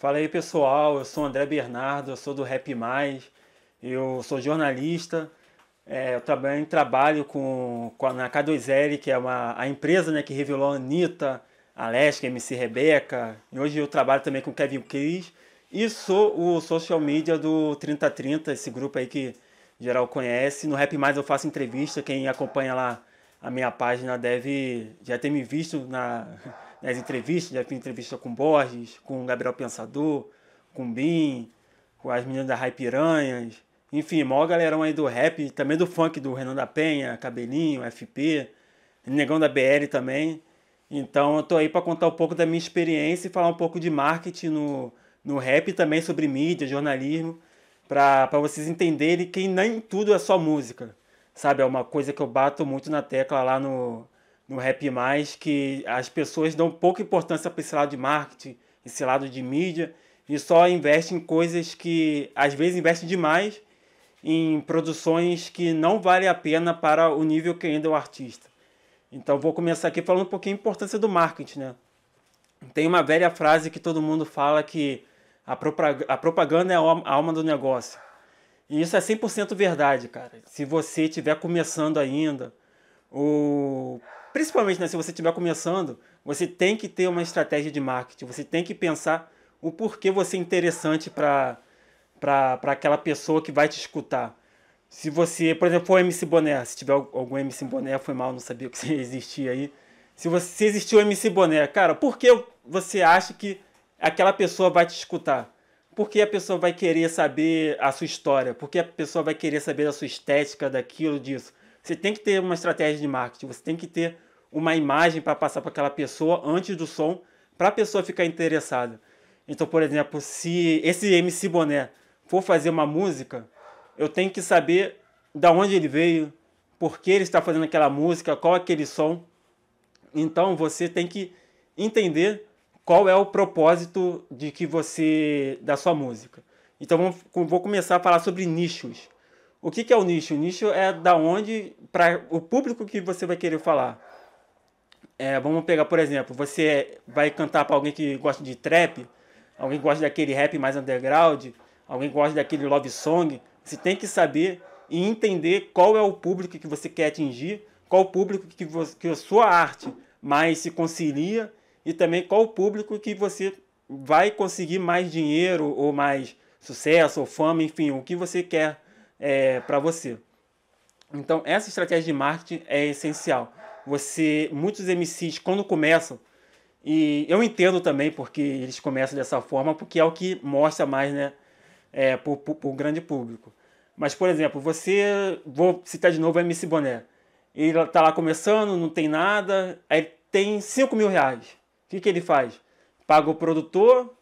Fala aí pessoal, eu sou André Bernardo, eu sou do Rap Mais, eu sou jornalista, é, eu também trabalho com, com a, na K2L, que é uma, a empresa né, que revelou a Anitta, a Lesca, a MC Rebeca, e hoje eu trabalho também com o Kevin Cris, e sou o social media do 3030, esse grupo aí que geral conhece. No Rap Mais eu faço entrevista, quem acompanha lá a minha página deve já ter me visto na nas entrevistas, já fiz entrevista com Borges, com Gabriel Pensador, com Bim, com as meninas da Rai Piranhas, enfim, maior galerão aí do rap, também do funk do Renan da Penha, Cabelinho, FP, Negão da BL também. Então eu tô aí para contar um pouco da minha experiência e falar um pouco de marketing no, no rap também sobre mídia, jornalismo, para vocês entenderem que nem tudo é só música. Sabe, é uma coisa que eu bato muito na tecla lá no, no Rap Mais que as pessoas dão pouca importância para esse lado de marketing, esse lado de mídia, e só investem em coisas que às vezes investem demais em produções que não valem a pena para o nível que ainda é o artista. Então vou começar aqui falando um pouquinho a importância do marketing, né? Tem uma velha frase que todo mundo fala que a propaganda é a alma do negócio. E isso é 100% verdade, cara. Se você estiver começando ainda, ou principalmente né, se você estiver começando, você tem que ter uma estratégia de marketing, você tem que pensar o porquê você é interessante para aquela pessoa que vai te escutar. Se você, por exemplo, for MC Boné, se tiver algum MC Boné, foi mal, não sabia que você existia aí. Se você existiu MC Boné, cara, por que você acha que aquela pessoa vai te escutar? Por que a pessoa vai querer saber a sua história? Por que a pessoa vai querer saber a sua estética, daquilo, disso? Você tem que ter uma estratégia de marketing, você tem que ter uma imagem para passar para aquela pessoa antes do som, para a pessoa ficar interessada. Então, por exemplo, se esse MC Boné for fazer uma música, eu tenho que saber da onde ele veio, por que ele está fazendo aquela música, qual é aquele som. Então, você tem que entender qual é o propósito de que você da sua música. Então, vou começar a falar sobre nichos. O que, que é o nicho? O nicho é da onde para o público que você vai querer falar. É, vamos pegar, por exemplo, você vai cantar para alguém que gosta de trap, alguém gosta daquele rap mais underground, alguém gosta daquele love song. Você tem que saber e entender qual é o público que você quer atingir, qual o público que, você, que a sua arte mais se concilia e também qual o público que você vai conseguir mais dinheiro ou mais sucesso ou fama, enfim, o que você quer é, para você. Então, essa estratégia de marketing é essencial. Você, muitos MCs quando começam e eu entendo também porque eles começam dessa forma, porque é o que mostra mais, né, é, para o grande público. Mas, por exemplo, você, vou citar de novo o MC Boné. Ele tá lá começando, não tem nada, aí tem 5 mil reais. O que, que ele faz? Paga o produtor,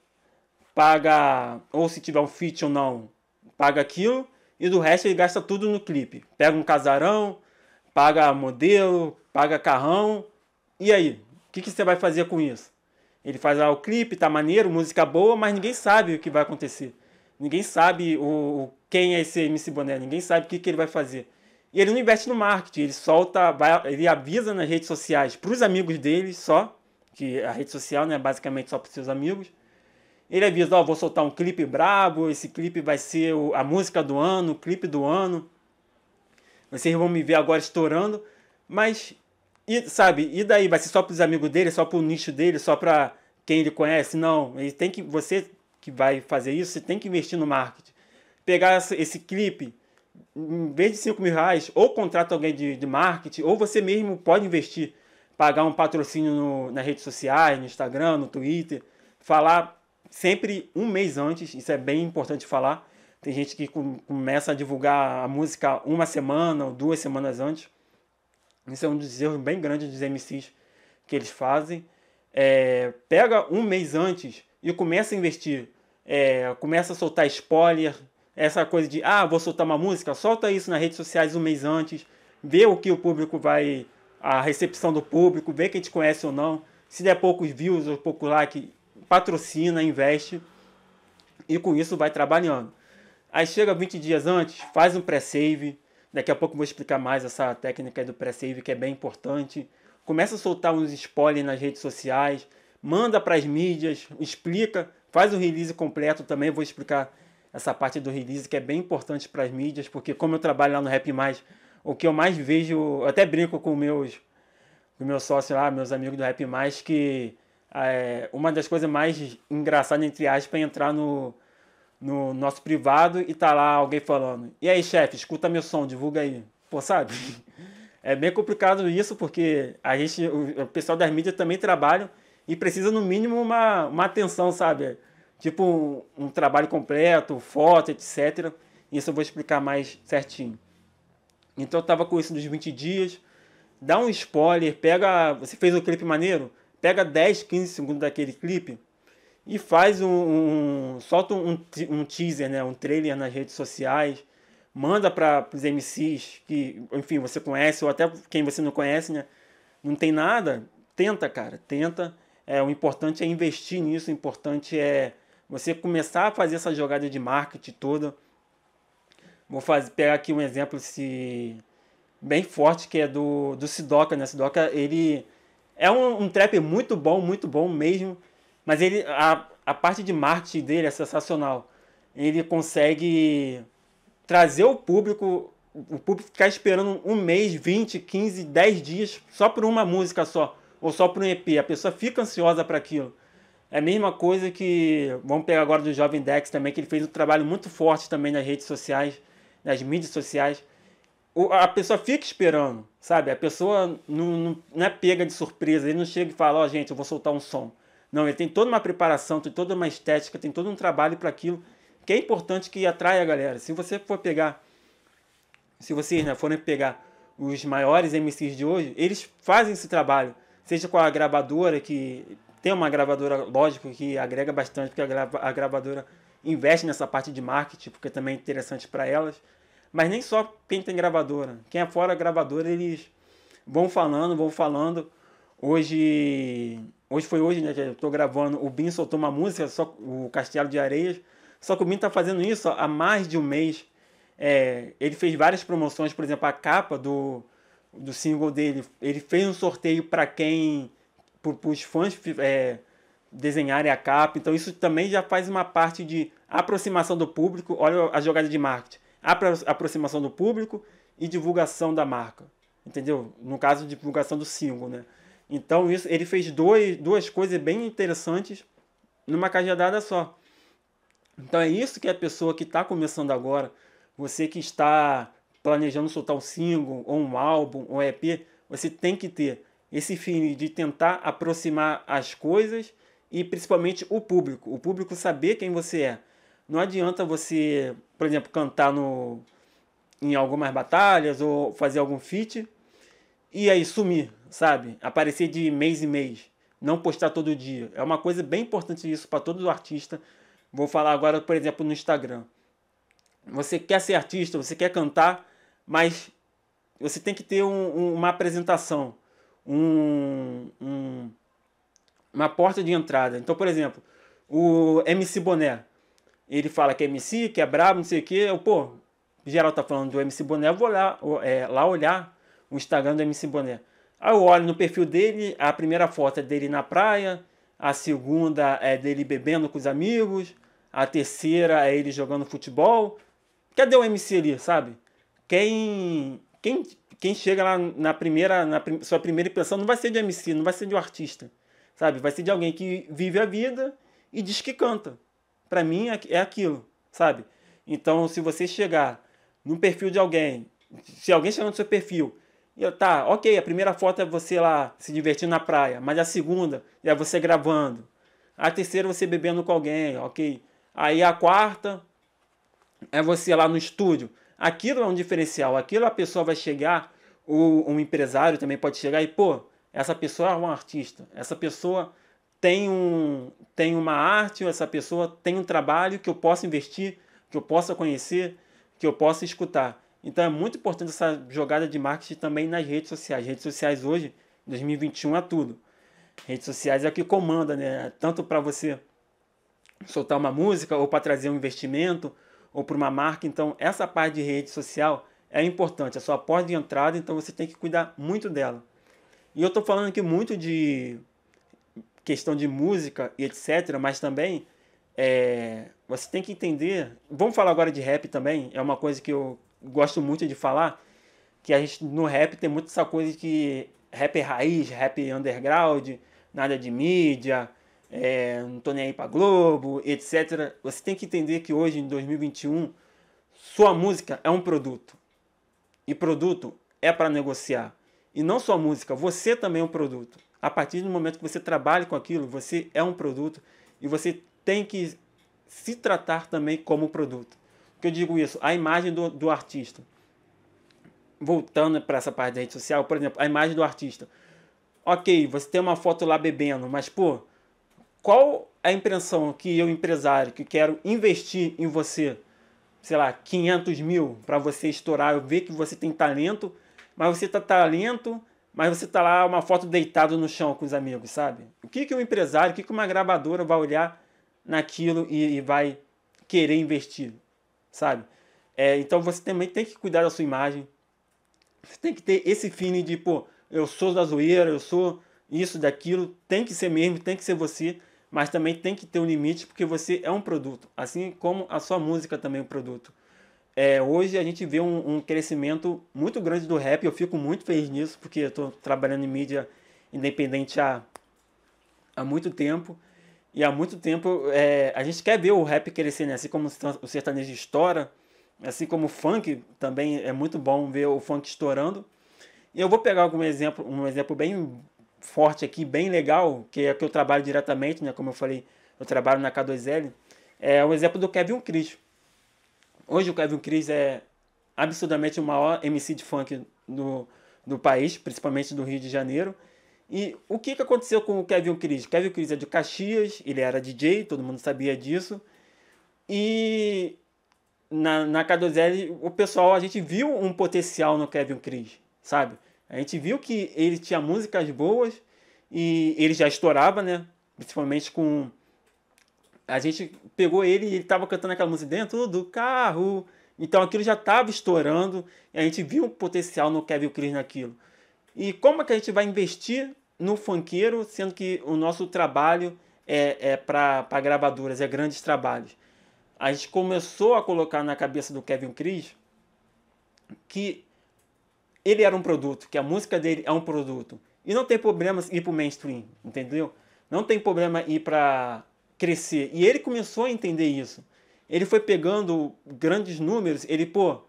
paga, ou se tiver um feat ou não, paga aquilo, e do resto ele gasta tudo no clipe. Pega um casarão, paga modelo, paga carrão. E aí? O que, que você vai fazer com isso? Ele faz lá o clipe, tá maneiro, música boa, mas ninguém sabe o que vai acontecer. Ninguém sabe o, o quem é esse MC Boné, ninguém sabe o que, que ele vai fazer. E ele não investe no marketing, ele solta, vai, ele avisa nas redes sociais para os amigos dele só, que a rede social né, é basicamente só para seus amigos. Ele avisa, ó, oh, vou soltar um clipe brabo, esse clipe vai ser a música do ano, o clipe do ano. Vocês vão me ver agora estourando, mas e, sabe, e daí? Vai ser só pros amigos dele, só pro nicho dele, só pra quem ele conhece? Não. Ele tem que. Você que vai fazer isso, você tem que investir no marketing. Pegar esse clipe, em vez de 5 mil reais, ou contrata alguém de, de marketing, ou você mesmo pode investir. Pagar um patrocínio no, nas redes sociais, no Instagram, no Twitter. Falar sempre um mês antes, isso é bem importante falar. Tem gente que começa a divulgar a música uma semana ou duas semanas antes. Isso é um dos erros bem grandes dos MCs que eles fazem. É, pega um mês antes e começa a investir. É, começa a soltar spoiler, essa coisa de, ah, vou soltar uma música, solta isso nas redes sociais um mês antes, vê o que o público vai, a recepção do público, vê quem te conhece ou não. Se der poucos views ou pouco like, patrocina, investe e com isso vai trabalhando. Aí chega 20 dias antes, faz um pré-save, Daqui a pouco vou explicar mais essa técnica do pré-save que é bem importante. Começa a soltar uns spoilers nas redes sociais, manda para as mídias, explica, faz o release completo também. Vou explicar essa parte do release que é bem importante para as mídias, porque como eu trabalho lá no Rap Mais, o que eu mais vejo, eu até brinco com meus com meu sócio lá, meus amigos do Rap Mais, que é, uma das coisas mais engraçadas, entre aspas, é entrar no, no nosso privado e tá lá alguém falando: E aí, chefe, escuta meu som, divulga aí. Pô, sabe? É bem complicado isso, porque a gente, o pessoal das mídias também trabalha e precisa, no mínimo, uma, uma atenção, sabe? Tipo um, um trabalho completo, foto, etc. Isso eu vou explicar mais certinho. Então eu tava com isso nos 20 dias. Dá um spoiler, pega. Você fez um clipe maneiro? Pega 10, 15 segundos daquele clipe e faz um, um solta um, um teaser, né, um trailer nas redes sociais, manda para os MCs que, enfim, você conhece ou até quem você não conhece, né? Não tem nada, tenta, cara, tenta. É, o importante é investir nisso, o importante é você começar a fazer essa jogada de marketing toda. Vou fazer, pegar aqui um exemplo se bem forte que é do do Sidoca, né? Sidoca, ele é um, um trapper muito bom, muito bom mesmo. Mas ele, a, a parte de marketing dele é sensacional. Ele consegue trazer o público, o público ficar esperando um mês, 20, 15, 10 dias só por uma música só, ou só por um EP. A pessoa fica ansiosa para aquilo. É a mesma coisa que, vamos pegar agora do Jovem Dex também, que ele fez um trabalho muito forte também nas redes sociais, nas mídias sociais. O, a pessoa fica esperando, sabe? A pessoa não, não, não é pega de surpresa, ele não chega e fala, ó oh, gente, eu vou soltar um som. Não, ele tem toda uma preparação, tem toda uma estética, tem todo um trabalho para aquilo, que é importante que atrai a galera. Se você for pegar, se vocês né, forem pegar os maiores MCs de hoje, eles fazem esse trabalho, seja com a gravadora, que tem uma gravadora, lógico, que agrega bastante, porque a, grava, a gravadora investe nessa parte de marketing, porque também é interessante para elas. Mas nem só quem tem gravadora. Quem é fora gravadora, eles vão falando, vão falando. Hoje Hoje foi hoje, né? Que eu tô gravando. O Bin soltou uma música, só o Castelo de Areias. Só que o Bin tá fazendo isso há mais de um mês. É, ele fez várias promoções, por exemplo, a capa do, do single dele. Ele fez um sorteio para quem. para os fãs é, desenharem a capa. Então isso também já faz uma parte de aproximação do público. Olha a jogada de marketing. Apro aproximação do público e divulgação da marca. Entendeu? No caso, divulgação do single, né? Então isso, ele fez dois, duas coisas bem interessantes numa cajadada só. Então é isso que a pessoa que está começando agora, você que está planejando soltar um single, ou um álbum, ou um EP, você tem que ter esse feeling de tentar aproximar as coisas e principalmente o público. O público saber quem você é. Não adianta você, por exemplo, cantar no, em algumas batalhas ou fazer algum feat e aí sumir, sabe? Aparecer de mês em mês, não postar todo dia. É uma coisa bem importante isso para todo artista. Vou falar agora, por exemplo, no Instagram. Você quer ser artista, você quer cantar, mas você tem que ter um, uma apresentação, um, um, uma porta de entrada. Então, por exemplo, o MC Boné, ele fala que é MC, que é brabo, não sei o quê. Eu, pô, geral tá falando do MC Boné, eu vou lá, é, lá olhar o Instagram do MC Boné. Aí eu olho no perfil dele, a primeira foto é dele na praia, a segunda é dele bebendo com os amigos, a terceira é ele jogando futebol. Cadê o MC ali, sabe? Quem quem, quem chega lá na primeira na prim, sua primeira impressão não vai ser de MC, não vai ser de um artista, sabe? Vai ser de alguém que vive a vida e diz que canta. Para mim é, é aquilo, sabe? Então, se você chegar no perfil de alguém, se alguém chegar no seu perfil e eu, tá, ok, a primeira foto é você lá se divertindo na praia, mas a segunda é você gravando. A terceira é você bebendo com alguém, ok. Aí a quarta é você lá no estúdio. Aquilo é um diferencial, aquilo a pessoa vai chegar, ou um empresário também pode chegar e, pô, essa pessoa é um artista, essa pessoa tem, um, tem uma arte, essa pessoa tem um trabalho que eu possa investir, que eu possa conhecer, que eu possa escutar. Então é muito importante essa jogada de marketing também nas redes sociais. Redes sociais hoje, 2021 é tudo. Redes sociais é o que comanda, né? É tanto para você soltar uma música ou para trazer um investimento ou para uma marca. Então essa parte de rede social é importante, é a sua porta de entrada, então você tem que cuidar muito dela. E eu estou falando aqui muito de questão de música e etc, mas também é, você tem que entender. Vamos falar agora de rap também. É uma coisa que eu gosto muito de falar, que a gente no rap tem muito essa coisa que rap é raiz, rap é underground, nada de mídia, é, não tô nem aí pra Globo, etc. Você tem que entender que hoje, em 2021, sua música é um produto. E produto é para negociar. E não só música, você também é um produto. A partir do momento que você trabalha com aquilo, você é um produto e você tem que se tratar também como produto que eu digo isso? A imagem do, do artista. Voltando para essa parte da rede social, por exemplo, a imagem do artista. Ok, você tem uma foto lá bebendo, mas, pô, qual a impressão que eu, empresário, que quero investir em você, sei lá, 500 mil para você estourar, eu ver que você tem talento, mas você tá talento, mas você tá lá uma foto deitado no chão com os amigos, sabe? O que que um empresário, o que que uma gravadora vai olhar naquilo e, e vai querer investir? sabe? É, então você também tem que cuidar da sua imagem. Você tem que ter esse feeling de, pô, eu sou da zoeira, eu sou isso, daquilo. Tem que ser mesmo, tem que ser você. Mas também tem que ter um limite, porque você é um produto. Assim como a sua música também é um produto. É, hoje a gente vê um, um, crescimento muito grande do rap. Eu fico muito feliz nisso, porque eu estou trabalhando em mídia independente há, há muito tempo. E há muito tempo é, a gente quer ver o rap crescer, né? Assim como o sertanejo estoura, assim como o funk também é muito bom ver o funk estourando. E eu vou pegar algum exemplo, um exemplo bem forte aqui, bem legal, que é que eu trabalho diretamente, né? Como eu falei, eu trabalho na K2L. É o exemplo do Kevin Cris. Hoje o Kevin Cris é absurdamente o maior MC de funk do, do país, principalmente do Rio de Janeiro. E o que, que aconteceu com o Kevin Cris? Kevin Cris é de Caxias, ele era DJ, todo mundo sabia disso. E na, na K2L, o pessoal, a gente viu um potencial no Kevin Cris, sabe? A gente viu que ele tinha músicas boas e ele já estourava, né? Principalmente com. A gente pegou ele e ele estava cantando aquela música dentro do carro. Então aquilo já estava estourando. E a gente viu um potencial no Kevin Cris naquilo. E como é que a gente vai investir no funkeiro, sendo que o nosso trabalho é, é para gravadoras, é grandes trabalhos? A gente começou a colocar na cabeça do Kevin Cris que ele era um produto, que a música dele é um produto. E não tem problema ir para o mainstream, entendeu? Não tem problema ir para crescer. E ele começou a entender isso. Ele foi pegando grandes números, ele, pô,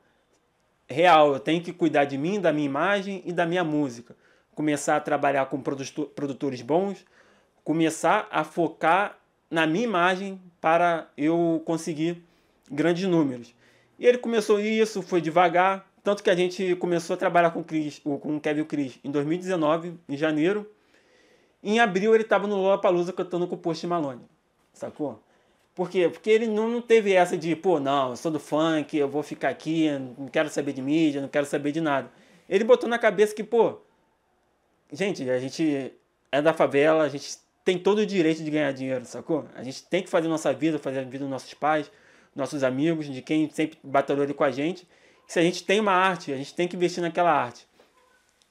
real, eu tenho que cuidar de mim, da minha imagem e da minha música. Começar a trabalhar com produtores bons, começar a focar na minha imagem para eu conseguir grandes números. E ele começou isso, foi devagar, tanto que a gente começou a trabalhar com o, Chris, com o Kevin Chris em 2019, em janeiro. Em abril ele estava no Lollapalooza cantando com o Post Malone, sacou? Por quê? Porque ele não teve essa de, pô, não, eu sou do funk, eu vou ficar aqui, não quero saber de mídia, não quero saber de nada. Ele botou na cabeça que, pô, gente, a gente é da favela, a gente tem todo o direito de ganhar dinheiro, sacou? A gente tem que fazer nossa vida, fazer a vida dos nossos pais, nossos amigos, de quem sempre batalhou ali com a gente. Se a gente tem uma arte, a gente tem que investir naquela arte.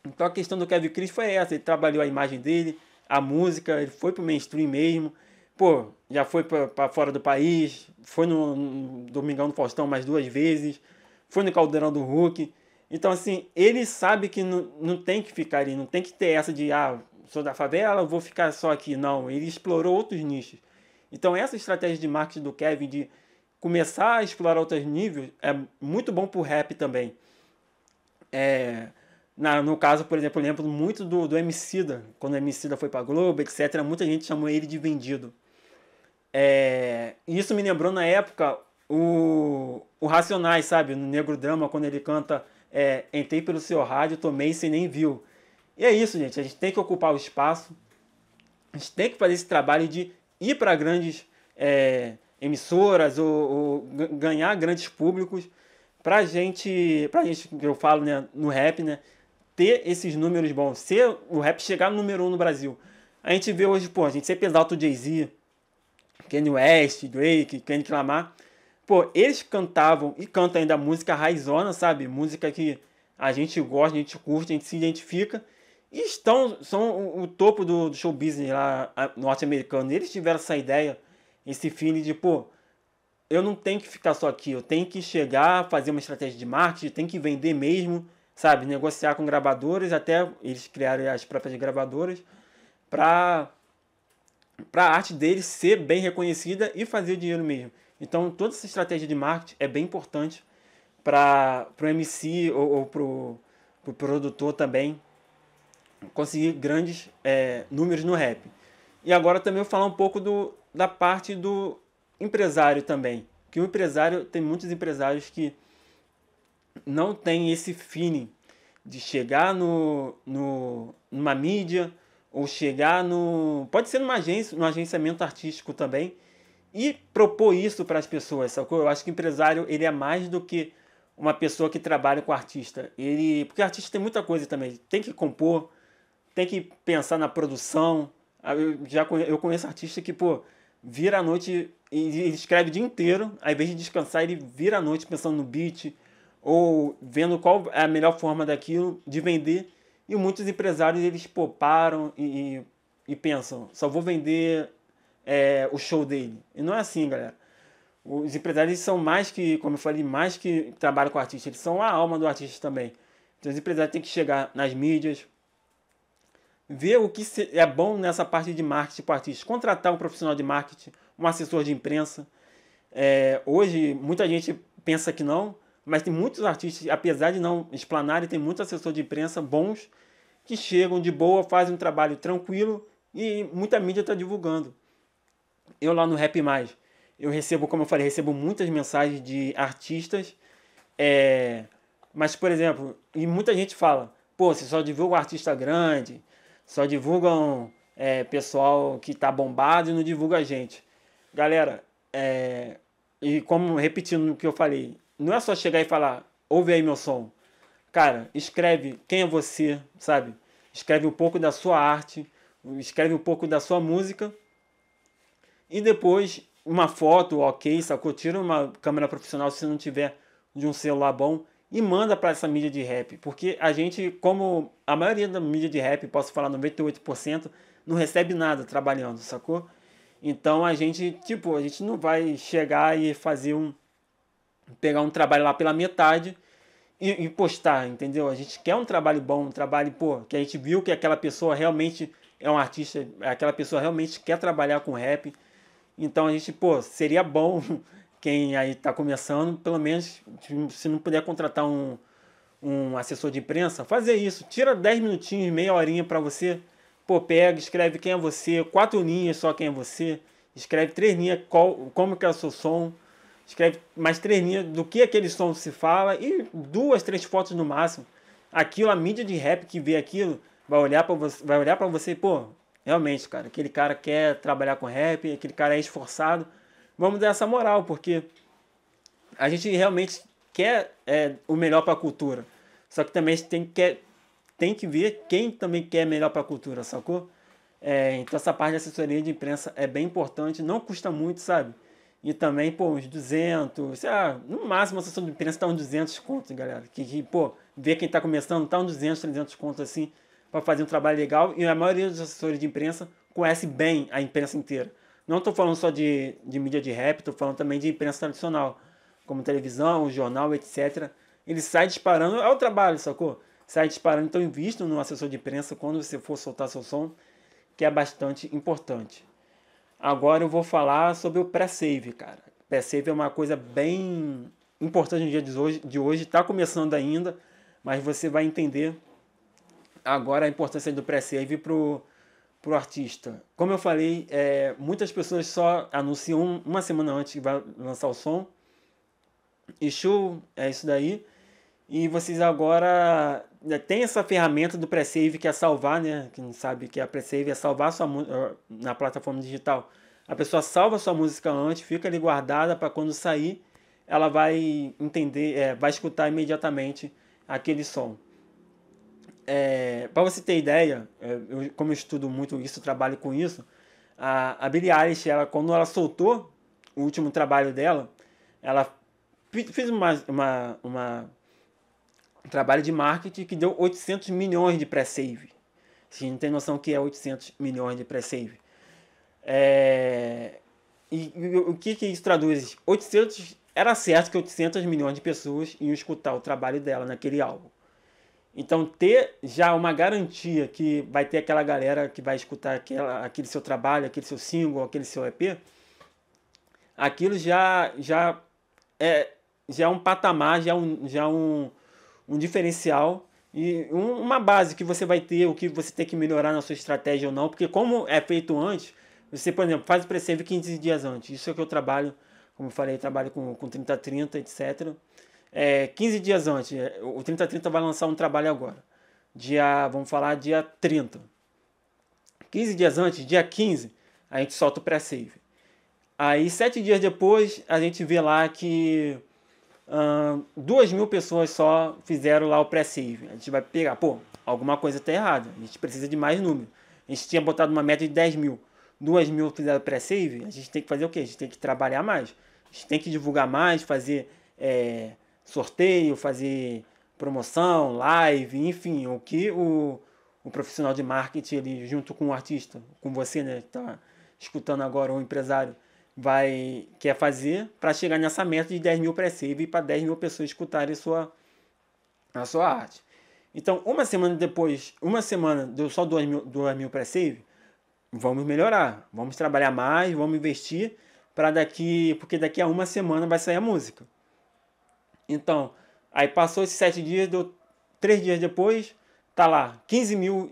Então a questão do Kevin Cris foi essa, ele trabalhou a imagem dele, a música, ele foi pro mainstream mesmo, pô, já foi para fora do país, foi no, no Domingão do Faustão mais duas vezes, foi no Caldeirão do Hulk. Então, assim, ele sabe que não, não tem que ficar ali, não tem que ter essa de, ah, sou da favela, vou ficar só aqui. Não, ele explorou outros nichos. Então, essa estratégia de marketing do Kevin de começar a explorar outros níveis é muito bom pro rap também. É, na, no caso, por exemplo, lembro muito do, do Emicida. Quando o Emicida foi pra Globo, etc., muita gente chamou ele de vendido. É, isso me lembrou na época o, o Racionais, sabe? No Negro Drama, quando ele canta é, Entrei pelo seu rádio, tomei sem nem viu. E é isso, gente. A gente tem que ocupar o espaço. A gente tem que fazer esse trabalho de ir para grandes é, emissoras ou, ou ganhar grandes públicos pra gente, pra gente, que eu falo né, no rap, né? Ter esses números bons. Ser o rap chegar no número um no Brasil. A gente vê hoje, pô, a gente ser pesado o Jay-Z, Kanye West, Drake, Kendrick Lamar. Pô, eles cantavam e cantam ainda música raizona, sabe? Música que a gente gosta, a gente curte, a gente se identifica. E estão, são o, o topo do, do show business lá norte-americano. Eles tiveram essa ideia, esse feeling de, pô, eu não tenho que ficar só aqui, eu tenho que chegar, fazer uma estratégia de marketing, tenho que vender mesmo, sabe? Negociar com gravadores, até eles criarem as próprias gravadoras, para para a arte dele ser bem reconhecida e fazer dinheiro mesmo. Então, toda essa estratégia de marketing é bem importante para o MC ou, ou para o pro produtor também conseguir grandes é, números no rap. E agora também vou falar um pouco do, da parte do empresário também. Que o empresário, tem muitos empresários que não tem esse feeling de chegar no, no, numa mídia, ou chegar no. Pode ser numa agência, no agenciamento artístico também, e propor isso para as pessoas, sacou? Eu acho que empresário ele é mais do que uma pessoa que trabalha com artista. Ele, porque artista tem muita coisa também, tem que compor, tem que pensar na produção. Ah, eu já conheço, eu conheço artista que, pô, vira a noite ele escreve o dia inteiro, ao invés de descansar, ele vira a noite pensando no beat ou vendo qual é a melhor forma daquilo de vender. E muitos empresários eles pouparam e, e, e pensam, só vou vender é, o show dele. E não é assim, galera. Os empresários são mais que, como eu falei, mais que trabalham com artista, eles são a alma do artista também. Então os empresários têm que chegar nas mídias, ver o que é bom nessa parte de marketing para o artista, contratar um profissional de marketing, um assessor de imprensa. É, hoje muita gente pensa que não, mas tem muitos artistas, apesar de não explanarem, tem muitos assessores de imprensa bons que chegam de boa, fazem um trabalho tranquilo e muita mídia está divulgando. Eu lá no Rap Mais, eu recebo, como eu falei, recebo muitas mensagens de artistas. É... Mas, por exemplo, e muita gente fala, pô, você só divulga um artista grande, só divulgam é, pessoal que está bombado e não divulga a gente. Galera, é... e como repetindo o que eu falei, não é só chegar e falar, ouve aí meu som. Cara, escreve quem é você, sabe? Escreve um pouco da sua arte, escreve um pouco da sua música. E depois, uma foto, ok, sacou? Tira uma câmera profissional se não tiver de um celular bom e manda para essa mídia de rap. Porque a gente, como a maioria da mídia de rap, posso falar 98%, não recebe nada trabalhando, sacou? Então a gente, tipo, a gente não vai chegar e fazer um pegar um trabalho lá pela metade e, e, postar, entendeu? A gente quer um trabalho bom, um trabalho, pô, que a gente viu que aquela pessoa realmente é um artista, aquela pessoa realmente quer trabalhar com rap. Então a gente, pô, seria bom quem aí tá começando, pelo menos se não puder contratar um, um assessor de imprensa, fazer isso. Tira 10 minutinhos, meia horinha para você. Pô, pega, escreve quem é você, quatro linhas só quem é você, escreve três linhas, qual, como que é o seu som, escreve mais três linhas do que aquele som se fala e duas, três fotos no máximo. Aquilo, a mídia de rap que vê aquilo vai olhar para você, vai olhar para você, pô, realmente, cara, aquele cara quer trabalhar com rap, aquele cara é esforçado. Vamos dar essa moral, porque a gente realmente quer é, o melhor para a cultura. Só que também a gente tem que, tem que ver quem também quer melhor para a cultura, sacou? É, então essa parte de assessoria de imprensa é bem importante, não custa muito, sabe? E também, pô, uns 200, sei lá, no máximo a sessão de imprensa tá uns 200 contos, galera. Que, que pô, ver quem tá começando tá uns 200, 300 contos assim, para fazer um trabalho legal. E a maioria dos assessores de imprensa conhece bem a imprensa inteira. Não tô falando só de, de mídia de rap, tô falando também de imprensa tradicional, como televisão, jornal, etc. Ele sai disparando, é o trabalho, sacou? Sai disparando, então invista no assessor de imprensa quando você for soltar seu som, que é bastante importante. Agora eu vou falar sobre o pré-save, cara. Pré-save é uma coisa bem importante no dia de hoje, de hoje, tá começando ainda, mas você vai entender agora a importância do pré-save para pro artista. Como eu falei, é, muitas pessoas só anunciam uma semana antes que vai lançar o som. E show, é isso daí. E vocês agora né, tem essa ferramenta do pre-save que é salvar, né? Quem sabe que a pre-save é salvar sua eh, na plataforma digital. A pessoa salva sua música antes, fica ali guardada para quando sair, ela vai entender, é, vai escutar imediatamente aquele som. É, para você ter ideia, eh, eu, como eu estudo muito isso, trabalho com isso, a, a Billie Eilish, ela, quando ela soltou o último trabalho dela, ela fez uma, uma, uma um trabalho de marketing que deu 800 milhões de pré-save. gente não tem noção que é 800 milhões de pré-save. É... E, o que, que isso traduz? 800 era certo que 800 milhões de pessoas iam escutar o trabalho dela naquele álbum. Então ter já uma garantia que vai ter aquela galera que vai escutar aquela, aquele seu trabalho, aquele seu single, aquele seu EP, aquilo já já é já é um patamar, já é um, já é um um diferencial e um, uma base que você vai ter, o que você tem que melhorar na sua estratégia ou não, porque como é feito antes, você, por exemplo, faz o pre-save 15 dias antes. Isso é que eu trabalho, como eu falei, trabalho com, com 30-30, etc. É, 15 dias antes, é, o 30-30 vai lançar um trabalho agora. Dia, vamos falar, dia 30. 15 dias antes, dia 15, a gente solta o pré-save. Aí, sete dias depois, a gente vê lá que duas mil pessoas só fizeram lá o pré-save. A gente vai pegar, pô, alguma coisa está errada. A gente precisa de mais número. A gente tinha botado uma meta de 10 mil. Duas mil fizeram pré-save. A gente tem que fazer o quê? A gente tem que trabalhar mais. A gente tem que divulgar mais, fazer é, sorteio, fazer promoção, live, enfim, o que o, o profissional de marketing, ele, junto com o artista, com você, né, que está escutando agora, o empresário, vai quer fazer para chegar nessa meta de 10 mil pre-save para 10 mil pessoas escutarem a sua, a sua arte. Então, uma semana depois, uma semana deu só 2 mil, 2 mil pre-save, vamos melhorar, vamos trabalhar mais, vamos investir para daqui, porque daqui a uma semana vai sair a música. Então, aí passou esses sete dias, deu três dias depois, tá lá, 15 mil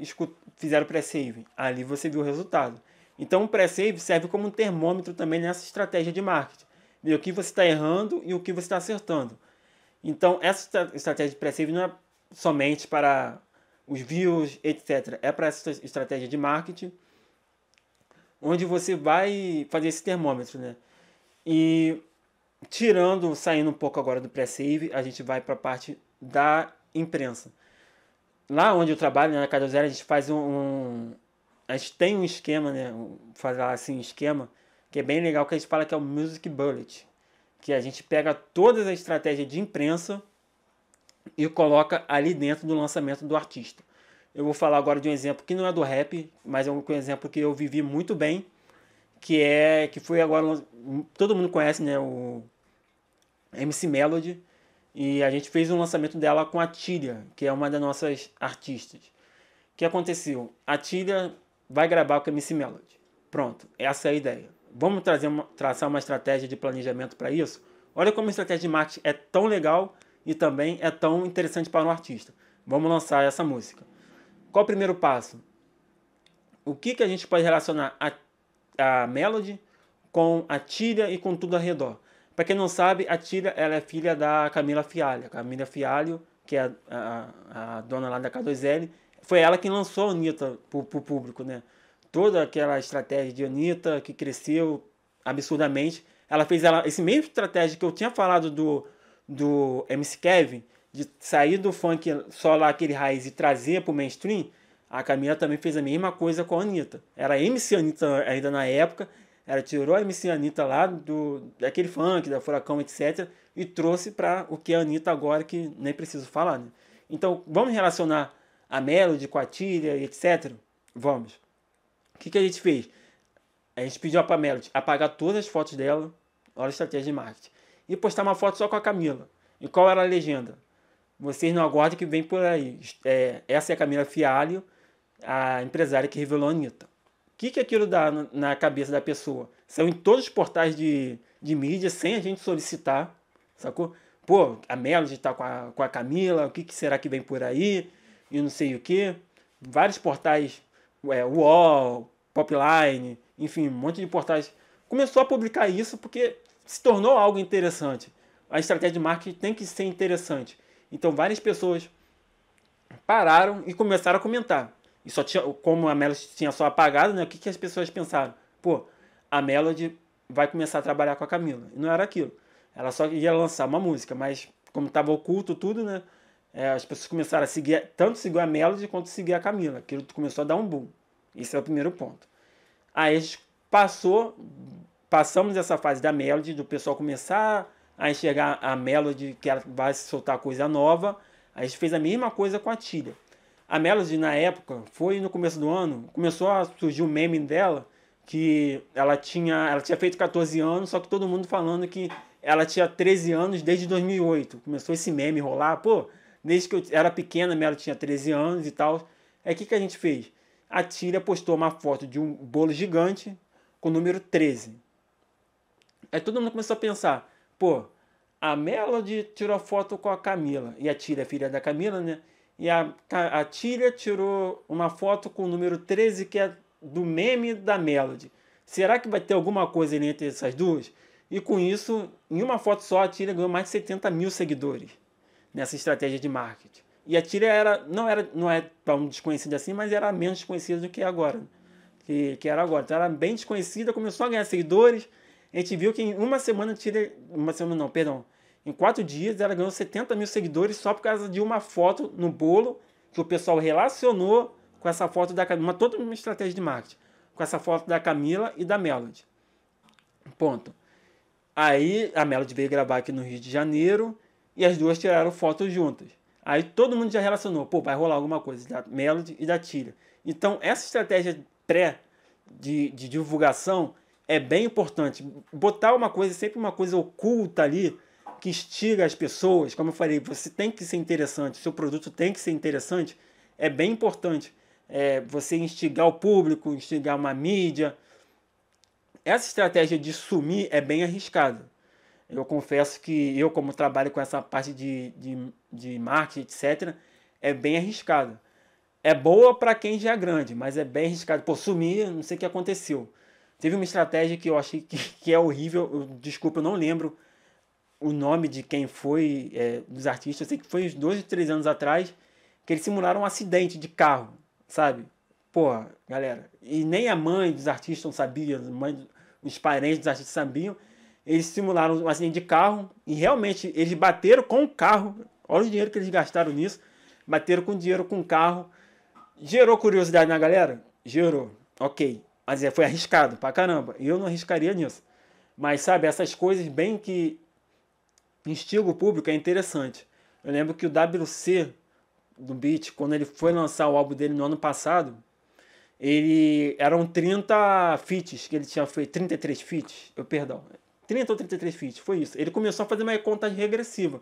fizeram pre-save. Ali você viu o resultado. Então o pre-save serve como um termômetro também nessa estratégia de marketing. Ver o que você está errando e o que você está acertando. Então essa estratégia de pre-save não é somente para os views, etc. É para essa estratégia de marketing onde você vai fazer esse termômetro, né? E tirando, saindo um pouco agora do pre-save, a gente vai para a parte da imprensa. Lá onde eu trabalho, né, na Casa Zero, a gente faz um, um a gente tem um esquema, né? Falar assim, um esquema, que é bem legal, que a gente fala que é o Music Bullet. Que a gente pega todas as estratégias de imprensa e coloca ali dentro do lançamento do artista. Eu vou falar agora de um exemplo que não é do rap, mas é um exemplo que eu vivi muito bem, que é que foi agora todo mundo conhece, né, o MC Melody, e a gente fez um lançamento dela com a Tília, que é uma das nossas artistas. O que aconteceu? A Tília vai gravar o a MC Melody. Pronto, essa é a ideia. Vamos trazer uma, traçar uma estratégia de planejamento para isso? Olha como a estratégia de marketing é tão legal e também é tão interessante para um artista. Vamos lançar essa música. Qual o primeiro passo? O que, que a gente pode relacionar a, a Melody com a Tilha e com tudo ao redor? Para quem não sabe, a Tilha ela é filha da Camila Fialho. Camila Fialho, que é a, a, a dona lá da K2L, foi ela quem lançou a Anitta pro, pro público, né? Toda aquela estratégia de Anitta que cresceu absurdamente, ela fez ela, esse mesmo estratégia que eu tinha falado do, do MC Kevin, de sair do funk só lá aquele raiz e trazer pro mainstream, a Camila também fez a mesma coisa com a Anitta. Era MC Anitta ainda na época, ela tirou a MC Anitta lá do, daquele funk, da Furacão, etc. E trouxe para o que é a Anitta agora, que nem preciso falar, né? Então, vamos relacionar a Melody com a Tilha, etc. Vamos. O que, que a gente fez? A gente pediu para a Melody apagar todas as fotos dela, olha a estratégia de marketing, e postar uma foto só com a Camila. E qual era a legenda? Vocês não aguardem que vem por aí. É, essa é a Camila Fialho, a empresária que revelou a Anitta. O que, que aquilo dá na cabeça da pessoa? São em todos os portais de, de mídia sem a gente solicitar, sacou? Pô, a Melody está com a, com a Camila, o que, que será que vem por aí? e não sei o que. Vários portais, é, UOL, Popline, enfim, um monte de portais. Começou a publicar isso porque se tornou algo interessante. A estratégia de marketing tem que ser interessante. Então várias pessoas pararam e começaram a comentar. E só tinha, como a Melody tinha só apagado, né? O que, que as pessoas pensaram? Pô, a Melody vai começar a trabalhar com a Camila. E não era aquilo. Ela só ia lançar uma música, mas como estava oculto tudo, né? é, as pessoas começaram a seguir, tanto seguir a Melody quanto seguir a Camila. Aquilo começou a dar um boom. Esse é o primeiro ponto. Aí a gente passou, passamos essa fase da Melody, do pessoal começar a enxergar a Melody, que ela vai soltar coisa nova. A gente fez a mesma coisa com a Tilha. A Melody, na época, foi no começo do ano, começou a surgir o um meme dela, que ela tinha, ela tinha feito 14 anos, só que todo mundo falando que ela tinha 13 anos desde 2008. Começou esse meme rolar, pô, Desde que eu era pequena, Melo tinha 13 anos e tal. Aí é o que, que a gente fez? A Tília postou uma foto de um bolo gigante com o número 13. Aí todo mundo começou a pensar, pô, a Melody tirou foto com a Camila. E a Tília é filha da Camila, né? E a, a Tília tirou uma foto com o número 13, que é do meme da Melody. Será que vai ter alguma coisa entre essas duas? E com isso, em uma foto só, a Tília ganhou mais de 70 mil seguidores nessa estratégia de marketing. E a Tira era, não era não é tão desconhecida assim, mas era menos desconhecida do que é agora. Que, que era agora. Então, era bem desconhecida, começou a ganhar seguidores. A gente viu que em uma semana a Tira. Uma semana não, perdão. Em quatro dias ela ganhou 70 mil seguidores só por causa de uma foto no bolo que o pessoal relacionou com essa foto da Camila. Uma, toda uma estratégia de marketing. Com essa foto da Camila e da Melody. Ponto. Aí a Melody veio gravar aqui no Rio de Janeiro e as duas tiraram fotos juntas. Aí todo mundo já relacionou, pô, vai rolar alguma coisa da Melody e da Tilha. Então essa estratégia pré de, de divulgação é bem importante. Botar uma coisa, sempre uma coisa oculta ali, que instiga as pessoas, como eu falei, você tem que ser interessante, seu produto tem que ser interessante, é bem importante. É, você instigar o público, instigar uma mídia. Essa estratégia de sumir é bem arriscada. Eu confesso que eu, como trabalho com essa parte de, de, de marketing, etc., é bem arriscado. É boa para quem já é grande, mas é bem arriscado. Por sumir, não sei o que aconteceu. Teve uma estratégia que eu achei que, que é horrível, eu, desculpa, eu não lembro o nome de quem foi, é, dos artistas, eu sei que foi uns dois, ou três anos atrás, que eles simularam um acidente de carro, sabe? Porra, galera. E nem a mãe dos artistas não sabia, mãe, os parentes dos artistas sabiam. Eles simularam um acidente de carro e realmente eles bateram com o carro. Olha o dinheiro que eles gastaram nisso. Bateram com dinheiro com o carro. Gerou curiosidade na galera? Gerou. Ok. Mas é, foi arriscado pra caramba. Eu não arriscaria nisso. Mas sabe, essas coisas bem que instiga o público é interessante. Eu lembro que o WC do Beat, quando ele foi lançar o álbum dele no ano passado, ele eram 30 fits que ele tinha feito, 33 fits eu perdão, 30 ou 33 feeds, foi isso. Ele começou a fazer uma contagem regressiva.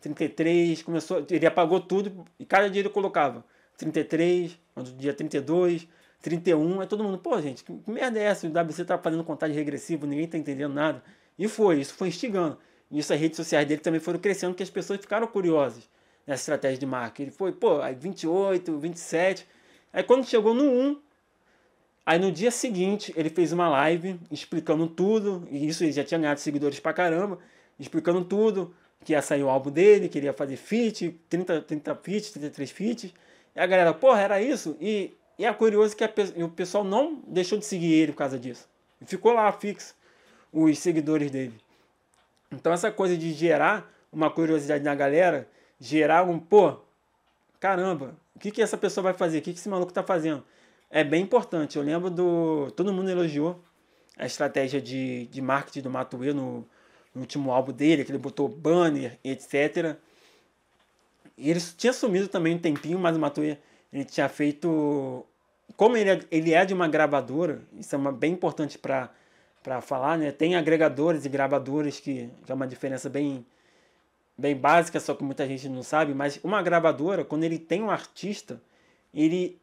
33, começou, ele apagou tudo e cada dia ele colocava 33, no dia 32, 31, é todo mundo, pô, gente, que merda é essa? O WC tá fazendo contagem regressiva, ninguém tá entendendo nada. E foi, isso foi instigando. E isso as redes sociais dele também foram crescendo, que as pessoas ficaram curiosas nessa estratégia de marca. Ele foi, pô, aí 28, 27. Aí quando chegou no 1, Aí no dia seguinte ele fez uma live explicando tudo, e isso ele já tinha ganhado seguidores pra caramba, explicando tudo, que ia sair o álbum dele, queria fazer feat, 30, 30 feats, 33 feats. E a galera, porra, era isso? E, e é curioso que a, o pessoal não deixou de seguir ele por causa disso. Ficou lá fixo os seguidores dele. Então essa coisa de gerar uma curiosidade na galera, gerar um, pô, caramba, o que, que essa pessoa vai fazer? O que, que esse maluco tá fazendo? é bem importante. Eu lembro do. Todo mundo elogiou a estratégia de, de marketing do Matuê no, no último álbum dele, que ele botou banner, etc. E ele tinha sumido também um tempinho, mas o Matuê ele tinha feito. Como ele é, ele é de uma gravadora, isso é uma, bem importante para para falar, né? Tem agregadores e gravadores que, que é uma diferença bem bem básica, só que muita gente não sabe, mas uma gravadora, quando ele tem um artista, ele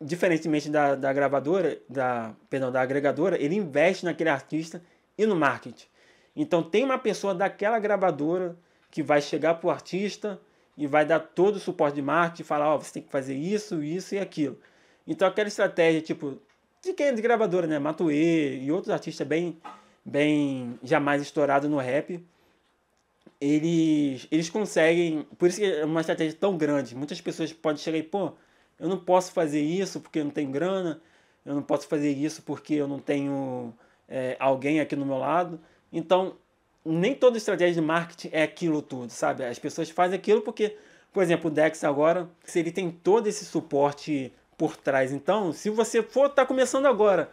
diferentemente da, da gravadora, da, perdão, da agregadora, ele investe naquele artista e no marketing. Então tem uma pessoa daquela gravadora que vai chegar para o artista e vai dar todo o suporte de marketing, falar, ó, oh, você tem que fazer isso, isso e aquilo. Então aquela estratégia, tipo, de quem é de gravadora, né? Matuê e outros artistas bem, bem jamais estourados no rap, eles, eles conseguem, por isso que é uma estratégia tão grande. Muitas pessoas podem chegar e, pô, eu não posso fazer isso porque eu não tenho grana, eu não posso fazer isso porque eu não tenho é, alguém aqui no meu lado. Então, nem toda estratégia de marketing é aquilo tudo, sabe? As pessoas fazem aquilo porque, por exemplo, o Dex agora, se ele tem todo esse suporte por trás. Então, se você for, tá começando agora.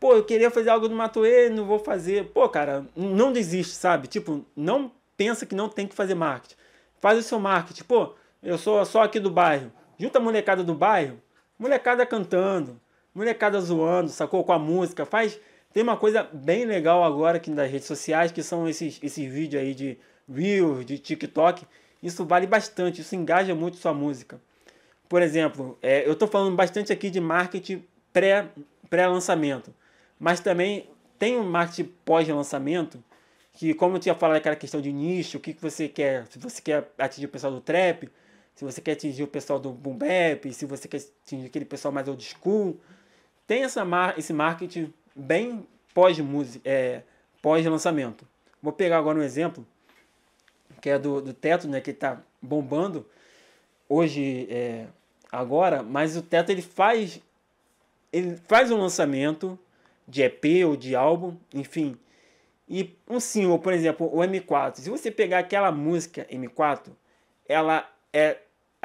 Pô, eu queria fazer algo do Matoê, não vou fazer. Pô, cara, não desiste, sabe? Tipo, não pensa que não tem que fazer marketing. Faz o seu marketing. Pô, eu sou só aqui do bairro. Junta a molecada do bairro, molecada cantando, molecada zoando, sacou com a música, faz. Tem uma coisa bem legal agora aqui nas redes sociais, que são esses, esses vídeos aí de Reels, de TikTok. Isso vale bastante, isso engaja muito sua música. Por exemplo, é, eu estou falando bastante aqui de marketing pré-lançamento, pré mas também tem um marketing pós-lançamento, que como eu tinha falado aquela questão de nicho, o que, que você quer, se você quer atingir o pessoal do trap, se você quer atingir o pessoal do boom bap, se você quer atingir aquele pessoal mais old school, tem essa mar, esse marketing bem pós música, é, pós lançamento. Vou pegar agora um exemplo que é do, do teto, né, que está bombando hoje é, agora, mas o teto ele faz ele faz um lançamento de EP ou de álbum, enfim, e um single, por exemplo, o M4. Se você pegar aquela música M4, ela é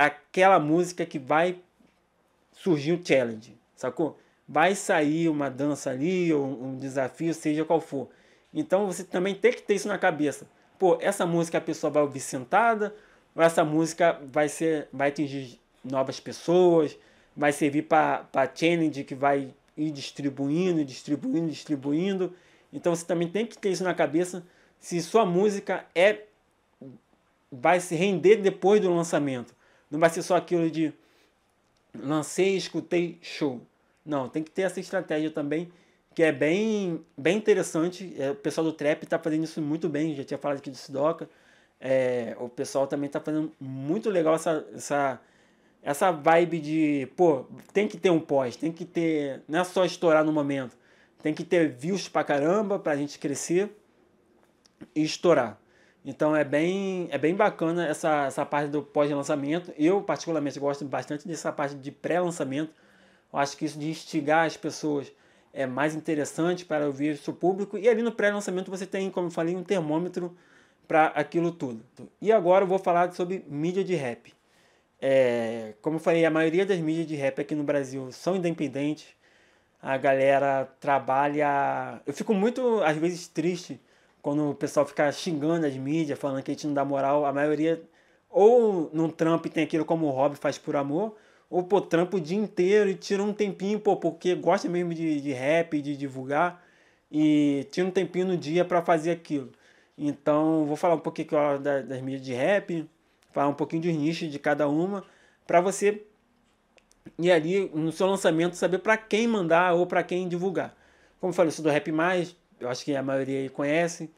aquela música que vai surgir o challenge, sacou? Vai sair uma dança ali, ou um desafio, seja qual for. Então você também tem que ter isso na cabeça. Pô, essa música a pessoa vai ouvir sentada, ou essa música vai ser, vai atingir novas pessoas, vai servir para challenge que vai ir distribuindo, distribuindo, distribuindo. Então você também tem que ter isso na cabeça se sua música é vai se render depois do lançamento. Não vai ser só aquilo de lancei, escutei, show. Não, tem que ter essa estratégia também, que é bem, bem interessante. É, o pessoal do Trap está fazendo isso muito bem, já tinha falado aqui do Sidoca. É, o pessoal também está fazendo muito legal essa, essa, essa vibe de, pô, tem que ter um pós, tem que ter. Não é só estourar no momento, tem que ter views pra caramba pra gente crescer e estourar. Então é bem, é bem bacana essa, essa parte do pós-lançamento. Eu, particularmente, gosto bastante dessa parte de pré-lançamento. Eu acho que isso de instigar as pessoas é mais interessante para o seu público. E ali no pré-lançamento você tem, como eu falei, um termômetro para aquilo tudo. E agora eu vou falar sobre mídia de rap. É, como eu falei, a maioria das mídias de rap aqui no Brasil são independentes. A galera trabalha. Eu fico muito, às vezes, triste quando o pessoal fica xingando as mídias, falando que a gente não dá moral, a maioria ou não trampa e tem aquilo como o hobby faz por amor, ou pô, trampa o dia inteiro e tira um tempinho, pô, porque gosta mesmo de, de rap, de divulgar, e tira um tempinho no dia para fazer aquilo. Então, vou falar um pouquinho das, das mídias de rap, falar um pouquinho dos nichos de cada uma, para você e ali no seu lançamento saber para quem mandar ou para quem divulgar. Como eu falei, eu sou do Rap Mais, eu acho que a maioria aí conhece.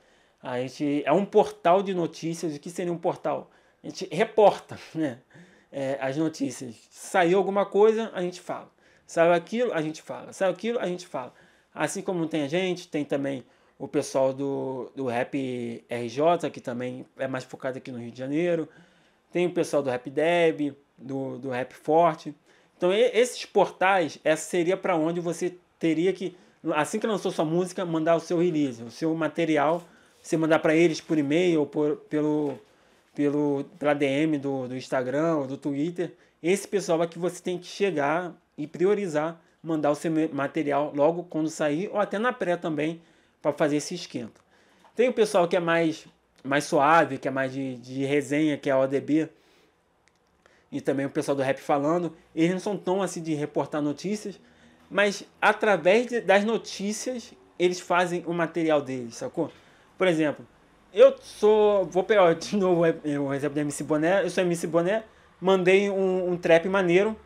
A gente é um portal de notícias. O que seria um portal? A gente reporta né? É, as notícias. Saiu alguma coisa, a gente fala. Saiu aquilo, a gente fala. Saiu aquilo, a gente fala. Assim como tem a gente, tem também o pessoal do, do Rap RJ, que também é mais focado aqui no Rio de Janeiro. Tem o pessoal do Rap Deb, do, do Rap Forte. Então, esses portais, essa seria para onde você teria que assim que lançou sua música, mandar o seu release, o seu material, você mandar para eles por e-mail ou por, pelo, pelo, pela DM do, do Instagram ou do Twitter. Esse pessoal é que você tem que chegar e priorizar, mandar o seu material logo quando sair ou até na pré também para fazer esse esquenta. Tem o pessoal que é mais, mais suave, que é mais de, de resenha, que é a ODB, e também o pessoal do rap falando. Eles não são tão assim de reportar notícias, mas através de, das notícias eles fazem o material deles, sacou? Por exemplo, eu sou. Vou pegar de novo o exemplo do MC Boné. Eu sou MC Boné, mandei um, um trap maneiro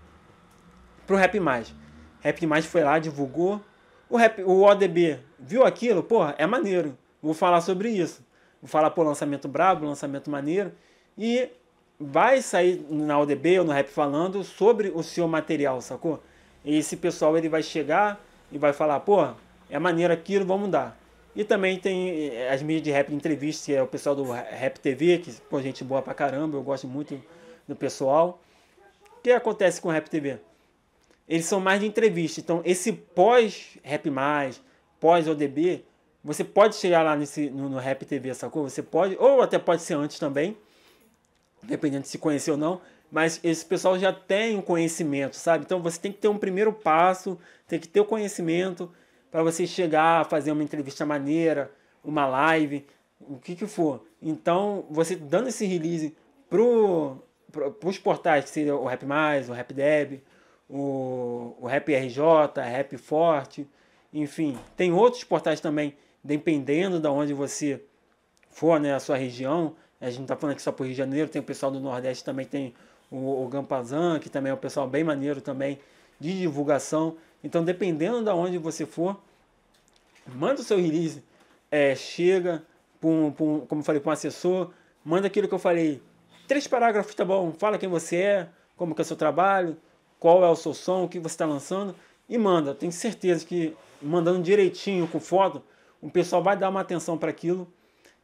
pro Rap Mais. Rap Mais foi lá, divulgou. O, rap, o ODB viu aquilo? Porra, é maneiro. Vou falar sobre isso. Vou falar, pô, lançamento brabo, lançamento maneiro. E vai sair na ODB ou no Rap falando sobre o seu material, sacou? E esse pessoal ele vai chegar e vai falar, pô, é maneiro aquilo, vamos dar. E também tem eh, as mídias de rap entrevistas, que é o pessoal do Rap TV, que, pô, gente boa pra caramba, eu gosto muito do pessoal. O que acontece com o Rap TV? Eles são mais de entrevista. Então, esse pós-Rap Mais, pós-ODB, você pode chegar lá nesse, no, no Rap TV, sacou? Você pode, ou até pode ser antes também, dependendo de se conhecer ou não mas esse pessoal já tem o conhecimento, sabe? Então você tem que ter um primeiro passo, tem que ter o conhecimento para você chegar a fazer uma entrevista maneira, uma live, o que que for. Então, você dando esse release pro, pro pros portais, que seria o Rap Mais, o Rap Deb, o, o Rap RJ, Rap Forte, enfim, tem outros portais também, dependendo da de onde você for, né, a sua região. A gente não tá falando aqui só pro Rio de Janeiro, tem o pessoal do Nordeste também tem o, o Gampazan, que também é um pessoal bem maneiro também de divulgação. Então, dependendo de onde você for, manda o seu release, é, chega, um, um, como falei, para um assessor, manda aquilo que eu falei. Três parágrafos, tá bom, fala quem você é, como que é o seu trabalho, qual é o seu som, o que você está lançando, e manda. Tenho certeza que mandando direitinho com foto, o pessoal vai dar uma atenção para aquilo,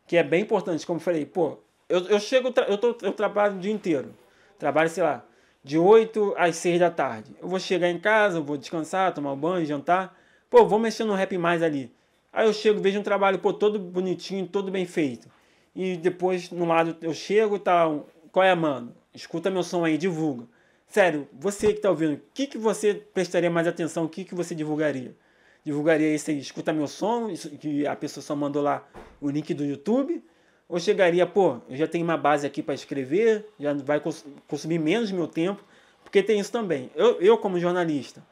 que é bem importante. Como eu falei, pô, eu, eu chego, eu, tô, eu trabalho o dia inteiro trabalho, sei lá, de 8 às 6 da tarde. Eu vou chegar em casa, vou descansar, tomar um banho, jantar. Pô, vou mexendo no rap mais ali. Aí eu chego, vejo um trabalho, pô, todo bonitinho, todo bem feito. E depois, no lado, eu chego e tá, tal. Qual é, mano? Escuta meu som aí, divulga. Sério, você que tá ouvindo, o que, que você prestaria mais atenção? O que, que você divulgaria? Divulgaria esse aí, escuta meu som, isso, que a pessoa só mandou lá o link do YouTube ou chegaria, pô, eu já tenho uma base aqui para escrever, já vai cons consumir menos meu tempo, porque tem isso também. Eu, eu como jornalista,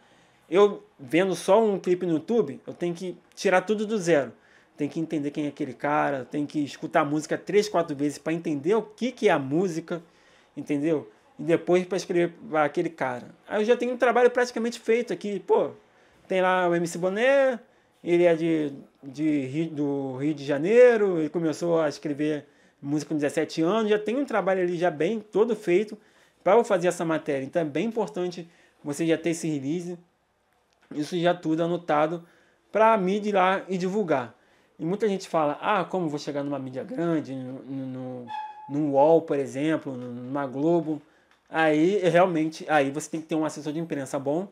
eu vendo só um clipe no YouTube, eu tenho que tirar tudo do zero. Tem que entender quem é aquele cara, tem que escutar a música três, quatro vezes para entender o que, que é a música, entendeu? E depois para escrever para aquele cara. Aí eu já tenho um trabalho praticamente feito aqui, pô, tem lá o MC Boné, ele é de, de, do Rio de Janeiro, ele começou a escrever música com 17 anos, já tem um trabalho ali já bem todo feito para eu fazer essa matéria. Então é bem importante você já ter esse release, isso já tudo anotado para a mídia ir lá e divulgar. E muita gente fala, ah, como vou chegar numa mídia grande, no, no, no UOL, por exemplo, numa Globo. Aí realmente, aí você tem que ter um assessor de imprensa bom,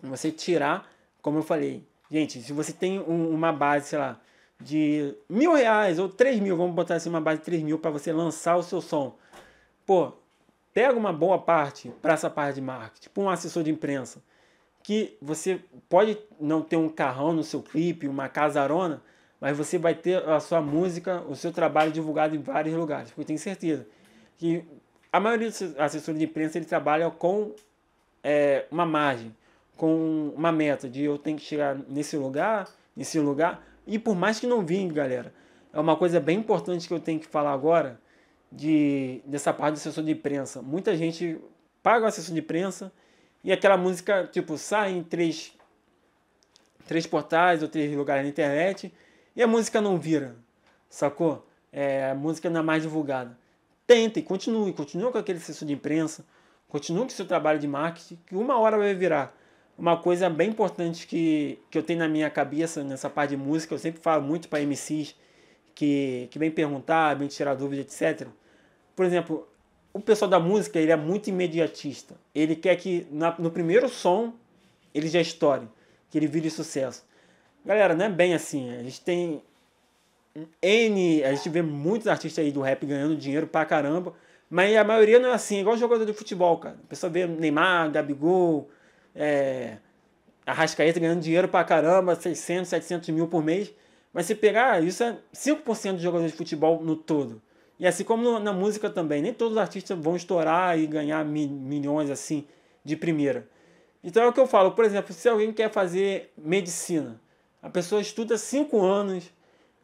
você tirar, como eu falei, Gente, se você tem um, uma base, sei lá, de mil reais ou três mil, vamos botar assim uma base de três mil para você lançar o seu som. Pô, pega uma boa parte para essa parte de marketing, para tipo um assessor de imprensa, que você pode não ter um carrão no seu clipe, uma casarona, mas você vai ter a sua música, o seu trabalho divulgado em vários lugares, porque eu tenho certeza que a maioria dos assessores de imprensa ele trabalha com é, uma margem com uma meta de eu tenho que chegar nesse lugar, nesse lugar, e por mais que não vingue, galera, é uma coisa bem importante que eu tenho que falar agora de dessa parte do assessor de imprensa. Muita gente paga o assessor de imprensa e aquela música, tipo, sai em três, três portais ou três lugares na internet e a música não vira, sacou? É, a música não é mais divulgada. Tente, continue, continue com aquele assessor de imprensa, continue com seu trabalho de marketing, que uma hora vai virar uma coisa bem importante que, que eu tenho na minha cabeça nessa parte de música, eu sempre falo muito para MCs que, que vem perguntar, vem tirar dúvidas etc. Por exemplo, o pessoal da música ele é muito imediatista. Ele quer que na, no primeiro som ele já estoure, que ele vire sucesso. Galera, não é bem assim. A gente tem N, a gente vê muitos artistas aí do rap ganhando dinheiro pra caramba, mas a maioria não é assim, igual jogador de futebol, cara. A pessoa vê Neymar, Gabigol, é, Arrascaeta ganhando dinheiro pra caramba, 600, 700 mil por mês. Mas se pegar, isso é 5% dos jogadores de futebol no todo. E assim como na música também, nem todos os artistas vão estourar e ganhar mi, milhões assim de primeira. Então é o que eu falo, por exemplo, se alguém quer fazer medicina, a pessoa estuda 5 anos,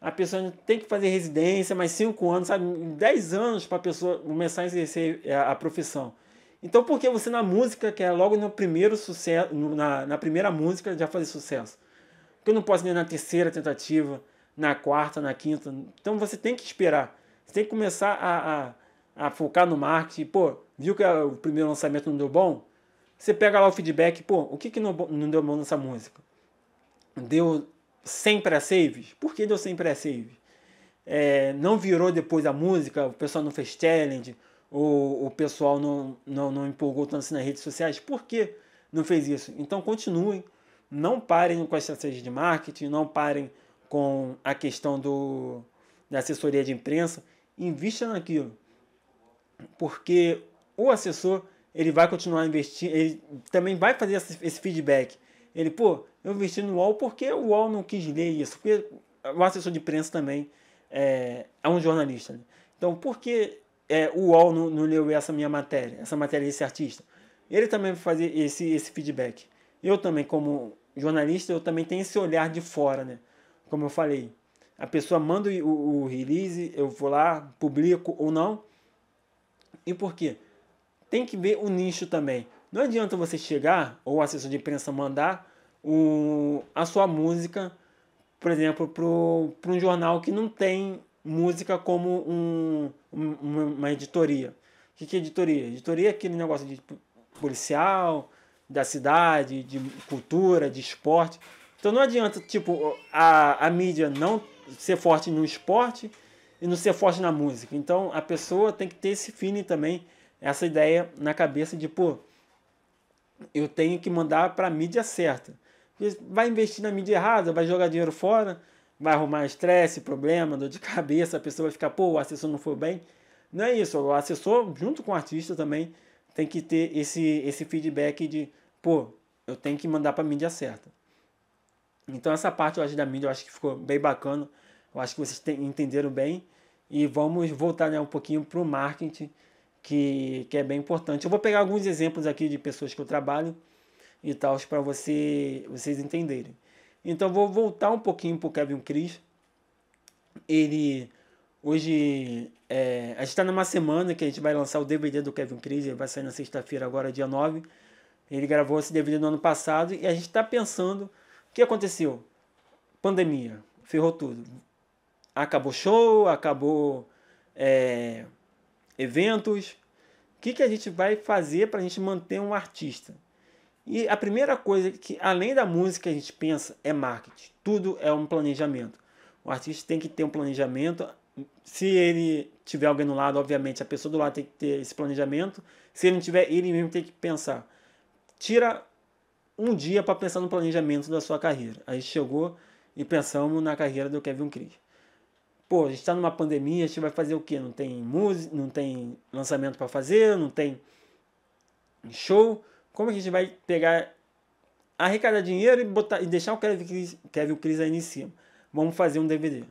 a pessoa tem que fazer residência, mais 5 anos, sabe, 10 anos para a pessoa começar a exercer é, a profissão. Então por que você na música quer é logo no primeiro sucesso, na, na primeira música já fazer sucesso? Porque eu não posso nem na terceira tentativa, na quarta, na quinta. Então você tem que esperar. Você tem que começar a, a, a focar no marketing. Pô, viu que o primeiro lançamento não deu bom? Você pega lá o feedback, pô, o que, que não, não deu bom nessa música? Deu sem pré-saves? Por que deu sem pré-saves? É, não virou depois a música, o pessoal não fez challenge, o o pessoal não, não, não empolgou tanto assim nas redes sociais? Por que não fez isso? Então continuem, não parem com a estratégia de marketing, não parem com a questão do, da assessoria de imprensa, invista naquilo. Porque o assessor ele vai continuar investindo, ele também vai fazer esse feedback. Ele, pô, eu investi no UOL porque o UOL não quis ler isso, porque o assessor de imprensa também é, é um jornalista. Né? Então, por que é, o UOL não, não leu essa minha matéria, essa matéria desse artista. Ele também vai fazer esse, esse feedback. Eu também, como jornalista, eu também tenho esse olhar de fora, né? Como eu falei, a pessoa manda o, o release, eu vou lá, publico ou não. E por quê? Tem que ver o nicho também. Não adianta você chegar, ou o assessor de imprensa mandar, o, a sua música, por exemplo, para um jornal que não tem música como um, uma, uma editoria. O que, que é editoria? Editoria é aquele negócio de policial, da cidade, de cultura, de esporte. Então não adianta, tipo, a, a mídia não ser forte no esporte e não ser forte na música. Então a pessoa tem que ter esse feeling também, essa ideia na cabeça de, pô, eu tenho que mandar para a mídia certa. vai investir na mídia errada, vai jogar dinheiro fora, vai arrumar estresse, problema, dor de cabeça, a pessoa vai ficar, pô, o assessor não foi bem. Não é isso, o assessor, junto com o artista também, tem que ter esse, esse feedback de, pô, eu tenho que mandar para a mídia certa. Então essa parte eu acho da mídia, eu acho que ficou bem bacana, eu acho que vocês entenderam bem. E vamos voltar né, um pouquinho para o marketing, que, que é bem importante. Eu vou pegar alguns exemplos aqui de pessoas que eu trabalho e tal, para você, vocês entenderem. Então vou voltar um pouquinho pro Kevin Chris. Ele hoje é, a gente está numa semana que a gente vai lançar o DVD do Kevin Chris, ele vai sair na sexta-feira agora, dia 9. Ele gravou esse DVD no ano passado e a gente está pensando o que aconteceu. Pandemia, ferrou tudo. Acabou show, acabou é, eventos. O que, que a gente vai fazer para a gente manter um artista? E a primeira coisa que, além da música, a gente pensa é marketing. Tudo é um planejamento. O artista tem que ter um planejamento. Se ele tiver alguém do lado, obviamente, a pessoa do lado tem que ter esse planejamento. Se ele não tiver, ele mesmo tem que pensar. Tira um dia para pensar no planejamento da sua carreira. aí chegou e pensamos na carreira do Kevin Cris. Pô, a gente está numa pandemia, a gente vai fazer o quê? Não tem música, não tem lançamento para fazer, não tem show como é a gente vai pegar, arrecadar dinheiro e, botar, e deixar o Kevin, Chris, Kevin o Cris aí em cima. Vamos fazer um DVD.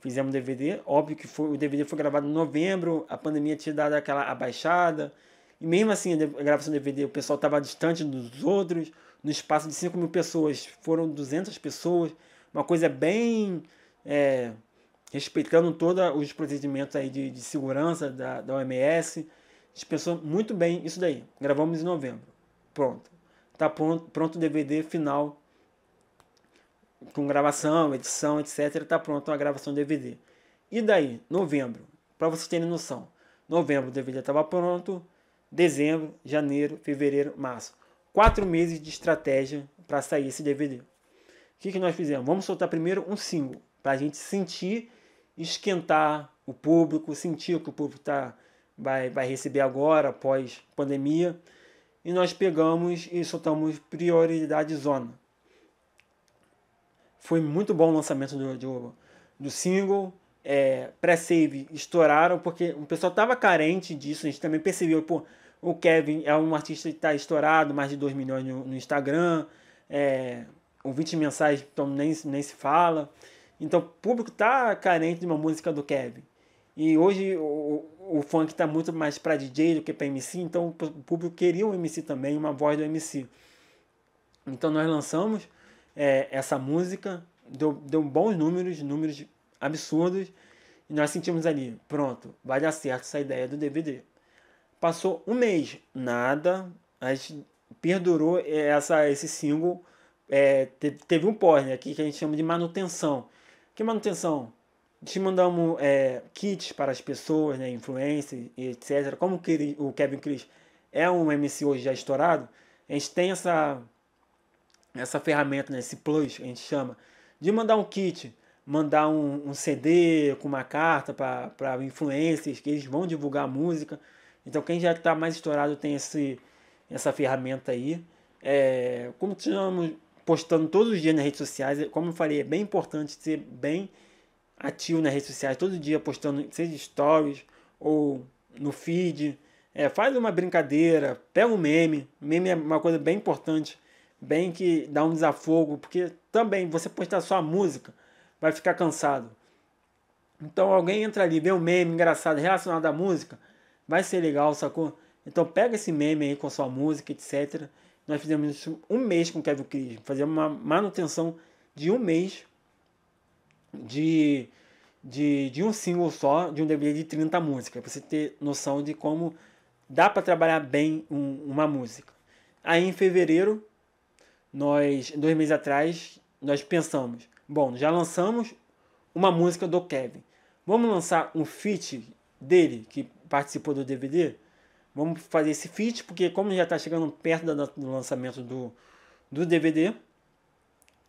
Fizemos um DVD, óbvio que foi, o DVD foi gravado em novembro, a pandemia tinha dado aquela abaixada, e mesmo assim a gravação do DVD, o pessoal estava distante dos outros, no espaço de 5 mil pessoas, foram 200 pessoas, uma coisa bem... É, respeitando todos os procedimentos aí de, de segurança da, da OMS, pensou muito bem isso daí. Gravamos em novembro pronto. Tá pronto, pronto o DVD final com gravação, edição, etc. Tá pronto a gravação do DVD. E daí, novembro, para vocês terem noção. Novembro o DVD estava pronto, dezembro, janeiro, fevereiro, março. Quatro meses de estratégia para sair esse DVD. O que, que nós fizemos? Vamos soltar primeiro um single, para a gente sentir, esquentar o público, sentir o que o público tá, vai, vai receber agora, após pandemia e nós pegamos e soltamos prioridade zona. Foi muito bom o lançamento do, do, do single. É, pré-save estouraram, porque o pessoal estava carente disso, a gente também percebeu, pô, o Kevin é um artista que está estourado, mais de 2 milhões no, no Instagram, é, ouvintes mensais então, nem, nem se fala. Então o público está carente de uma música do Kevin. E hoje o, o funk está muito mais para DJ do que para MC, então o público queria um MC também, uma voz do MC. Então nós lançamos é, essa música, deu, deu bons números, números absurdos, e nós sentimos ali, pronto, vai dar certo essa ideia do DVD. Passou um mês, nada, a gente perdurou é, essa, esse single, é, teve um pós, né, que a gente chama de manutenção. Que manutenção? Te mandamos é, kits para as pessoas, né, influencers e etc. Como o Kevin Cris é um MC hoje já estourado, a gente tem essa, essa ferramenta, né, esse plus, a gente chama, de mandar um kit, mandar um, um CD com uma carta para influencers, que eles vão divulgar a música. Então quem já está mais estourado tem esse, essa ferramenta aí. É, continuamos postando todos os dias nas redes sociais. É, como eu falei, é bem importante ser bem ativo nas redes sociais, todo dia postando, seja stories ou no feed. É, faz uma brincadeira, pega um meme. Meme é uma coisa bem importante, bem que dá um desafogo, porque também você postar só a música vai ficar cansado. Então alguém entra ali, vê um meme engraçado relacionado à música, vai ser legal, sacou? Então pega esse meme aí com a sua música, etc. Nós fizemos isso um mês com o Kevin Cris, fazemos uma manutenção de um mês de, de, de um single só, de um DVD de 30 músicas, para você ter noção de como dá para trabalhar bem um, uma música. Aí em fevereiro, nós, dois meses atrás, nós pensamos, bom, já lançamos uma música do Kevin. Vamos lançar um feat dele, que participou do DVD? Vamos fazer esse feat, porque como já está chegando perto do lançamento do, do DVD,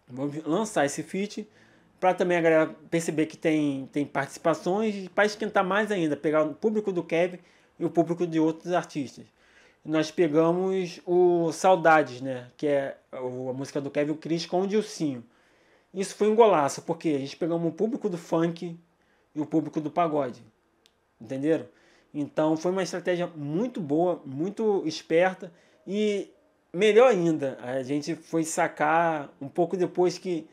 vamos lançar esse feat para também a galera perceber que tem, tem participações e para esquentar mais ainda, pegar o público do Kevin e o público de outros artistas. Nós pegamos o Saudades, né? Que é a música do Kevin, o com o Dilcinho. Isso foi um golaço, porque a gente pegamos o público do funk e o público do pagode. Entenderam? Então foi uma estratégia muito boa, muito esperta e melhor ainda, a gente foi sacar um pouco depois que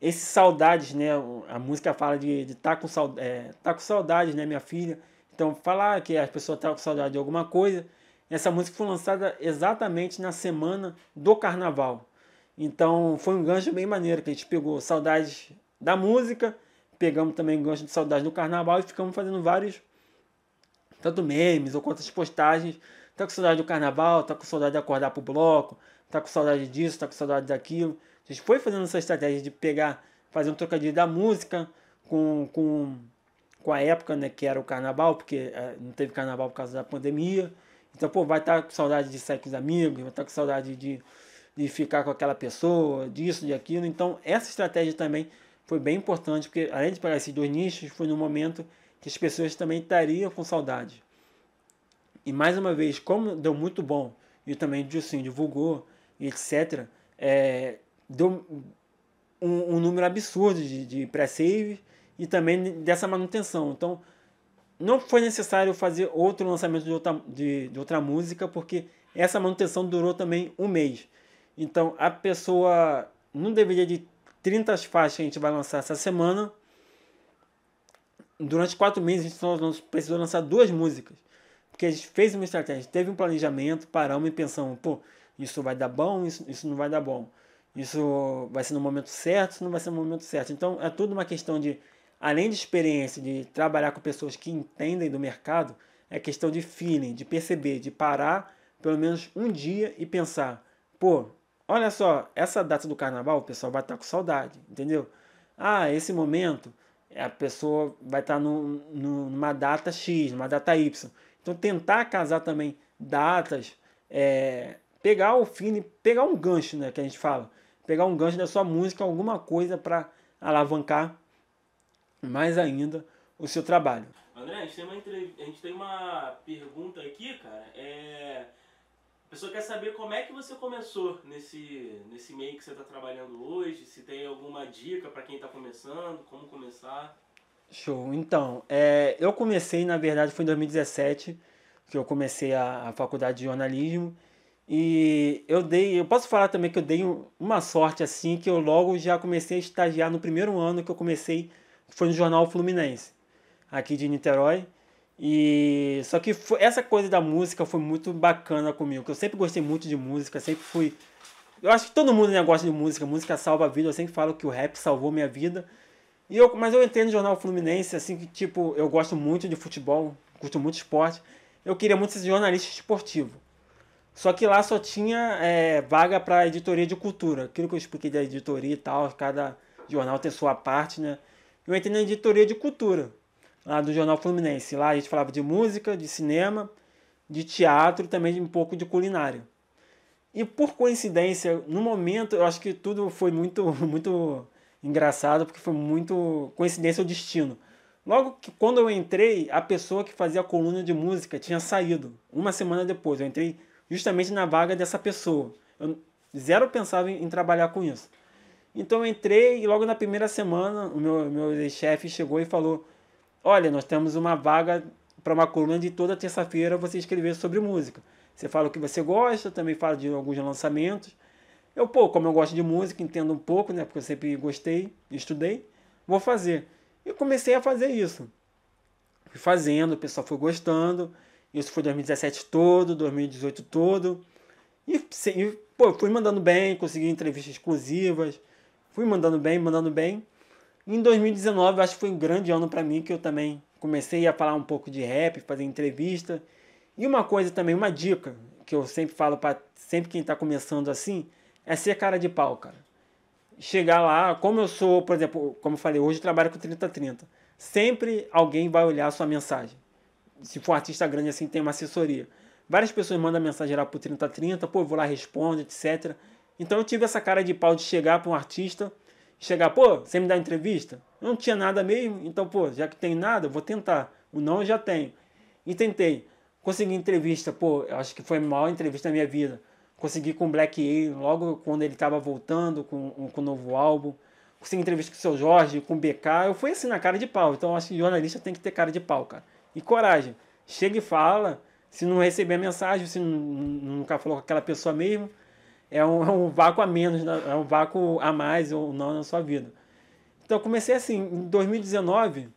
esse saudades, né? A música fala de, de tá, com saud é, tá com saudades, né, minha filha? Então, falar que as pessoas estão tá com saudade de alguma coisa. Essa música foi lançada exatamente na semana do carnaval. Então, foi um gancho bem maneiro que a gente pegou saudades da música, pegamos também gancho de saudades do carnaval e ficamos fazendo vários, tanto memes ou quantas postagens. Tá com saudade do carnaval, tá com saudade de acordar pro bloco, tá com saudade disso, tá com saudade daquilo. A gente foi fazendo essa estratégia de pegar, fazer um trocadilho da música com, com, com a época, né, que era o carnaval, porque eh, não teve carnaval por causa da pandemia. Então, pô, vai estar tá com saudade de sair com os amigos, vai estar tá com saudade de, de ficar com aquela pessoa, disso, de aquilo. Então, essa estratégia também foi bem importante, porque além de pegar esses dois nichos, foi no momento que as pessoas também estariam com saudade. E mais uma vez, como deu muito bom, e também o Dilcinho divulgou, etc., é, eh, deu um, um número absurdo de, de pré save e também dessa manutenção. Então, não foi necessário fazer outro lançamento de outra, de, de outra música, porque essa manutenção durou também um mês. Então, a pessoa não deveria de 30 faixas que a gente vai lançar essa semana. Durante quatro meses a gente só precisou lançar duas músicas. Porque a gente fez uma estratégia, teve um planejamento, paramos e pensamos, pô, isso vai dar bom, isso, isso não vai dar bom. Isso vai ser no momento certo, isso não vai ser no momento certo. Então é tudo uma questão de, além de experiência, de trabalhar com pessoas que entendem do mercado, é questão de feeling, de perceber, de parar pelo menos um dia e pensar: pô, olha só, essa data do carnaval o pessoal vai estar com saudade, entendeu? Ah, esse momento a pessoa vai estar no, no, numa data X, numa data Y. Então tentar casar também datas, é, pegar o feeling, pegar um gancho, né, que a gente fala, pegar um gancho da sua música, alguma coisa para alavancar mais ainda o seu trabalho. André, a gente, tem uma, a gente tem uma pergunta aqui, cara. É, a pessoa quer saber como é que você começou nesse, nesse meio que você está trabalhando hoje, se tem alguma dica para quem está começando, como começar. Show. Então, é, eu comecei, na verdade, foi em 2017 que eu comecei a, a faculdade de jornalismo. E eu dei, eu posso falar também que eu dei uma sorte assim que eu logo já comecei a estagiar no primeiro ano que eu comecei, foi no jornal Fluminense, aqui de Niterói. E só que foi, essa coisa da música foi muito bacana comigo, que eu sempre gostei muito de música, sempre fui Eu acho que todo mundo né, gosta de música, música salva a vida, eu sempre falo que o rap salvou minha vida. E eu, mas eu entrei no jornal Fluminense assim que tipo, eu gosto muito de futebol, curto muito esporte. Eu queria muito ser jornalista esportivo. Só que lá só tinha é, vaga para editoria de cultura. Aquilo que eu expliquei da editoria e tal, cada jornal tem sua parte, né? Eu entrei na editoria de cultura, lá do Jornal Fluminense. Lá a gente falava de música, de cinema, de teatro e também um pouco de culinária. E por coincidência, no momento, eu acho que tudo foi muito, muito engraçado, porque foi muito coincidência o destino. Logo que quando eu entrei, a pessoa que fazia a coluna de música tinha saído. Uma semana depois, eu entrei justamente na vaga dessa pessoa. Eu zero pensava em, em trabalhar com isso. Então eu entrei e logo na primeira semana o meu, meu chefe chegou e falou: Olha, nós temos uma vaga para uma coluna de toda terça-feira você escrever sobre música. Você fala o que você gosta, também fala de alguns lançamentos. Eu, pô, como eu gosto de música, entendo um pouco, né? Porque eu sempre gostei, estudei, vou fazer. E comecei a fazer isso. Fui fazendo, o pessoal foi gostando. Isso foi 2017 todo, 2018 todo. E, e pô, fui mandando bem, consegui entrevistas exclusivas. Fui mandando bem, mandando bem. E em 2019, acho que foi um grande ano para mim, que eu também comecei a falar um pouco de rap, fazer entrevista. E uma coisa também, uma dica, que eu sempre falo para sempre quem está começando assim, é ser cara de pau, cara. Chegar lá, como eu sou, por exemplo, como eu falei, hoje eu trabalho com 3030. Sempre alguém vai olhar a sua mensagem se for um artista grande assim, tem uma assessoria. Várias pessoas mandam mensagem lá pro 3030, pô, vou lá, respondo, etc. Então eu tive essa cara de pau de chegar para um artista, chegar, pô, você me dá entrevista? Eu não tinha nada mesmo, então, pô, já que tem nada, eu vou tentar. O não eu já tenho. E tentei. Consegui entrevista, pô, acho que foi a maior entrevista da minha vida. Consegui com o Black A, logo quando ele estava voltando com, com o novo álbum. Consegui entrevista com o seu Jorge, com o BK. Eu fui assim na cara de pau. Então acho que jornalista tem que ter cara de pau, cara. E coragem. Chega e fala. Se não receber a mensagem, se nunca falou com aquela pessoa mesmo, é um, é um vácuo a menos, né? é um vácuo a mais ou não na sua vida. Então eu comecei assim, em 2019,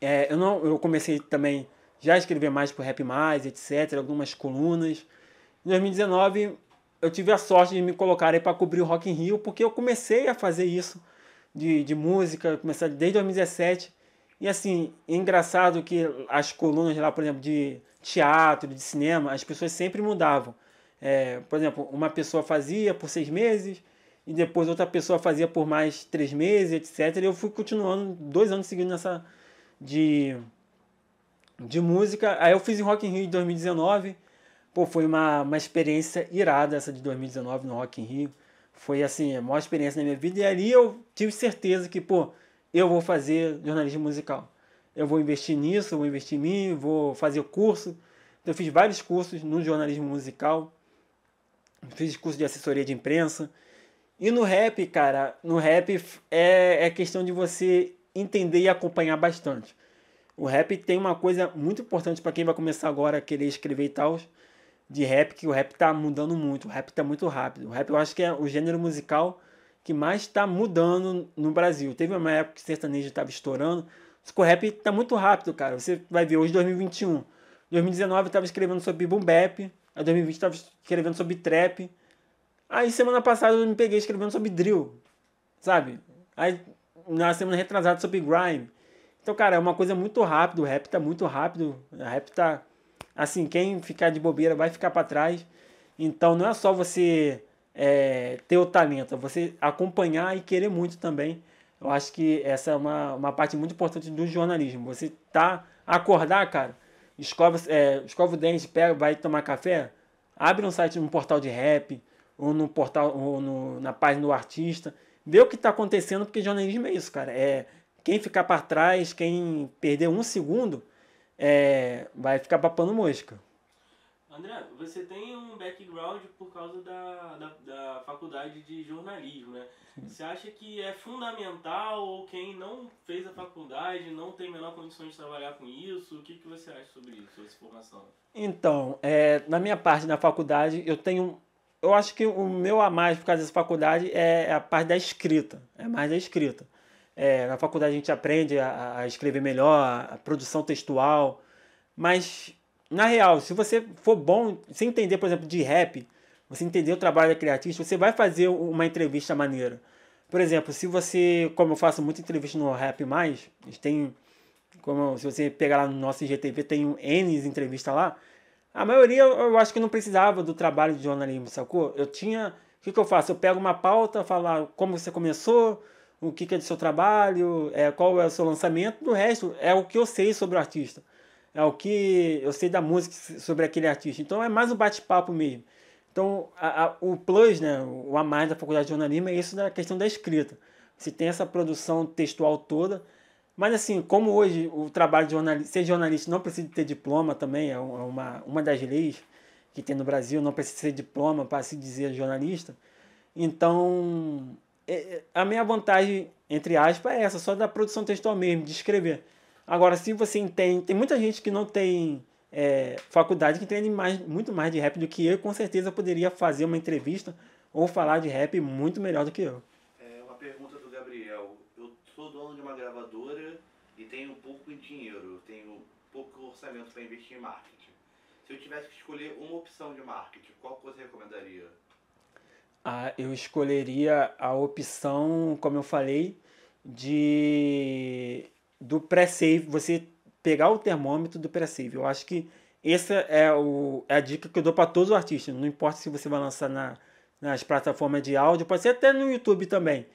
é, eu, não, eu comecei também já a escrever mais pro Rap Mais, etc., algumas colunas. Em 2019, eu tive a sorte de me aí para cobrir o Rock in Rio, porque eu comecei a fazer isso de, de música, comecei desde 2017 e assim, é engraçado que as colunas lá, por exemplo, de teatro, de cinema, as pessoas sempre mudavam. É, por exemplo, uma pessoa fazia por seis meses, e depois outra pessoa fazia por mais três meses, etc. E eu fui continuando dois anos seguindo nessa de, de música. Aí eu fiz em Rock in Rio de 2019. Pô, foi uma, uma experiência irada essa de 2019 no Rock in Rio. Foi assim, a maior experiência da minha vida. E ali eu tive certeza que, pô, eu vou fazer jornalismo musical. Eu vou investir nisso, vou investir em mim, vou fazer curso. Eu fiz vários cursos no jornalismo musical, fiz curso de assessoria de imprensa. E no rap, cara, no rap é, é questão de você entender e acompanhar bastante. O rap tem uma coisa muito importante para quem vai começar agora a querer escrever e tal, de rap, que o rap tá mudando muito, o rap tá muito rápido. O rap eu acho que é o gênero musical que mais está mudando no Brasil. Teve uma época que o sertanejo estava estourando. O rap está muito rápido, cara. Você vai ver hoje 2021. 2019 estava escrevendo sobre boom bap, a 2020 estava escrevendo sobre trap. Aí semana passada eu me peguei escrevendo sobre drill, sabe? Aí na semana retrasada sobre grime. Então, cara, é uma coisa muito rápida, o rap tá muito rápido, o rap tá assim, quem ficar de bobeira vai ficar para trás. Então, não é só você é, ter o talento, é você acompanhar e querer muito também. Eu acho que essa é uma, uma parte muito importante do jornalismo. Você tá acordar, cara, escova, é, escova o dente, pega, vai tomar café, abre um site no portal de rap, ou no portal, ou no, na página do artista, vê o que está acontecendo, porque jornalismo é isso, cara. É quem ficar para trás, quem perder um segundo, é, vai ficar papando mosca. André, você tem um background por causa da, da, da faculdade de jornalismo, né? Você acha que é fundamental ou quem não fez a faculdade não tem menor condições de trabalhar com isso? O que, que você acha sobre isso, sobre essa formação? Então, é, na minha parte da faculdade, eu tenho. Eu acho que o meu a mais por causa dessa faculdade é, é a parte da escrita. É mais da escrita. É, na faculdade a gente aprende a, a escrever melhor, a produção textual, mas na real, se você for bom, se entender, por exemplo, de rap, você entender o trabalho daquele artista, você vai fazer uma entrevista maneira. Por exemplo, se você, como eu faço muita entrevista no Rap Mais, tem, como se você pegar lá no nosso IGTV, tem um N entrevista lá. A maioria eu acho que não precisava do trabalho de jornalismo, sacou? Eu tinha. O que, que eu faço? Eu pego uma pauta, falar ah, como você começou, o que, que é do seu trabalho, é, qual é o seu lançamento, do resto é o que eu sei sobre o artista é o que eu sei da música sobre aquele artista. Então é mais um bate-papo mesmo. Então a, a, o plus, né, o a mais da faculdade de jornalismo é isso da questão da escrita. Você tem essa produção textual toda. Mas assim, como hoje o trabalho de jornalista, ser jornalista não precisa ter diploma também, é, é uma, uma das leis que tem no Brasil, não precisa ser diploma para se dizer jornalista. Então, é, é, a minha vantagem, entre aspas, é essa, só da produção textual mesmo, de escrever. Agora, se você entende, tem muita gente que não tem é, faculdade que entende mais, muito mais de rap do que eu, com certeza poderia fazer uma entrevista ou falar de rap muito melhor do que eu. É uma pergunta do Gabriel. Eu sou dono de uma gravadora e tenho pouco dinheiro, tenho pouco orçamento para investir em marketing. Se eu tivesse que escolher uma opção de marketing, qual você recomendaria? Ah, eu escolheria a opção, como eu falei, de do pré-save, você pegar o termômetro do pré-save. Eu acho que essa é, o, é a dica que eu dou para todos os artistas. Não importa se você vai lançar na, nas plataformas de áudio, pode ser até no YouTube também.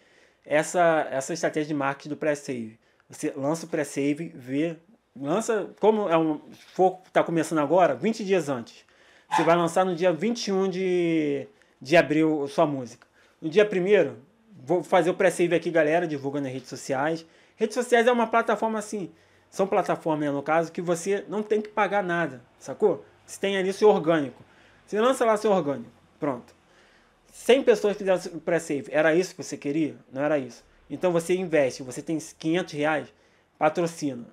Essa, essa estratégia de marketing do pré-save. Você lança o pré-save, vê, lança, como é um foco está começando agora, 20 dias antes. Você vai lançar no dia 21 de, de abril sua música. No dia 1 vou fazer o pré-save aqui, galera, divulga nas redes sociais. Redes sociais é uma plataforma assim. São plataformas, né, no caso, que você não tem que pagar nada, sacou? Você tem ali seu orgânico. Você lança lá seu orgânico. Pronto. 100 pessoas fizeram pré-save. Era isso que você queria? Não era isso. Então você investe. Você tem 500 reais, patrocina.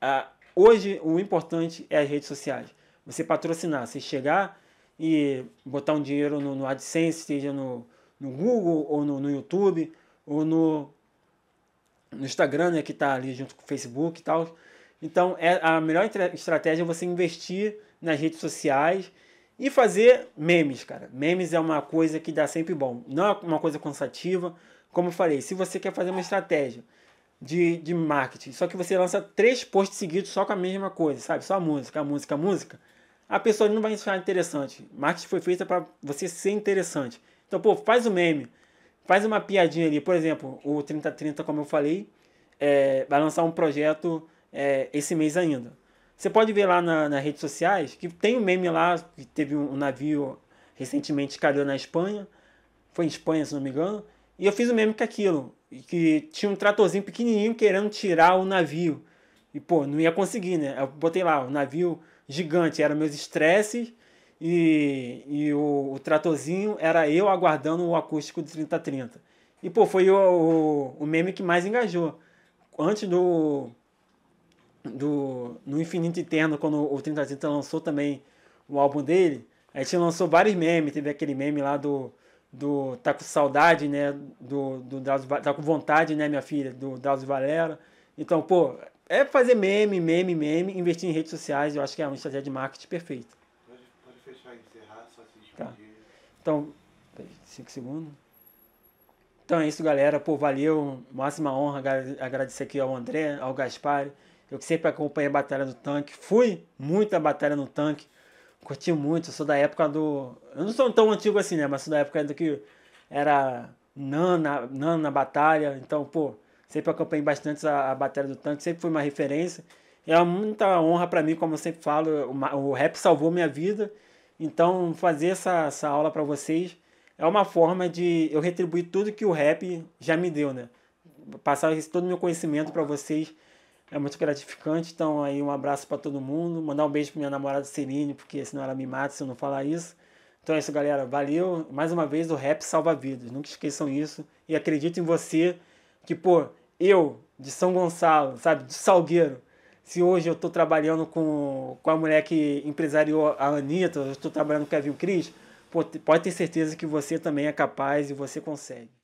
Ah, hoje, o importante é as redes sociais. Você patrocinar. Você chegar e botar um dinheiro no, no AdSense, seja no, no Google ou no, no YouTube ou no no Instagram, né, que está ali junto com o Facebook e tal. Então, é a melhor estratégia é você investir nas redes sociais e fazer memes, cara. Memes é uma coisa que dá sempre bom. Não é uma coisa cansativa. Como eu falei, se você quer fazer uma estratégia de, de marketing, só que você lança três posts seguidos só com a mesma coisa, sabe? Só a música, a música, a música. A pessoa não vai achar interessante. Marketing foi feita para você ser interessante. Então, pô, faz o meme faz uma piadinha ali. Por exemplo, o 3030, como eu falei, é, vai lançar um projeto é, esse mês ainda. Você pode ver lá na, nas redes sociais que tem um meme lá, que teve um, um navio recentemente caiu na Espanha. Foi em Espanha, se não me engano. E eu fiz o meme com aquilo. Que tinha um tratorzinho pequenininho querendo tirar o navio. E, pô, não ia conseguir, né? Eu botei lá, o navio gigante. Eram meus estresses e, e o, o tratorzinho era eu aguardando o acústico de 3030. E, pô, foi o, o, o meme que mais engajou. Antes do, do no Infinito Eterno, quando o 3030 lançou também o álbum dele, a gente lançou vários memes. Teve aquele meme lá do, do Tá com saudade, né? Do, do Drauzio, tá com vontade, né, minha filha? Do Drauzio Valera. Então, pô, é fazer meme, meme, meme, investir em redes sociais. Eu acho que é uma estratégia de marketing perfeita. Tá? Então, cinco segundos. Então é isso, galera. Pô, valeu. Máxima honra agradecer aqui ao André, ao Gaspar. Eu que sempre acompanhei a Batalha no Tanque. Fui muita Batalha no Tanque. Curti muito. Eu sou da época do. Eu não sou tão antigo assim, né? Mas sou da época do que era Nana, Nana Batalha. Então, pô, sempre acompanhei bastante a, a Batalha do Tanque. Sempre foi uma referência. É muita honra para mim, como eu sempre falo. O, o rap salvou minha vida. Então, fazer essa, essa aula para vocês é uma forma de eu retribuir tudo que o rap já me deu, né? Passar esse, todo o meu conhecimento para vocês é muito gratificante. Então, aí, um abraço para todo mundo. Mandar um beijo para minha namorada Celine, porque senão ela me mata se eu não falar isso. Então é isso, galera. Valeu. Mais uma vez, o rap salva vidas. Nunca esqueçam isso. E acredito em você que, pô, eu, de São Gonçalo, sabe, de Salgueiro, se hoje eu estou trabalhando com, com a mulher que empresariou a Anitta, eu estou trabalhando com a Kevin Cris, pode ter certeza que você também é capaz e você consegue.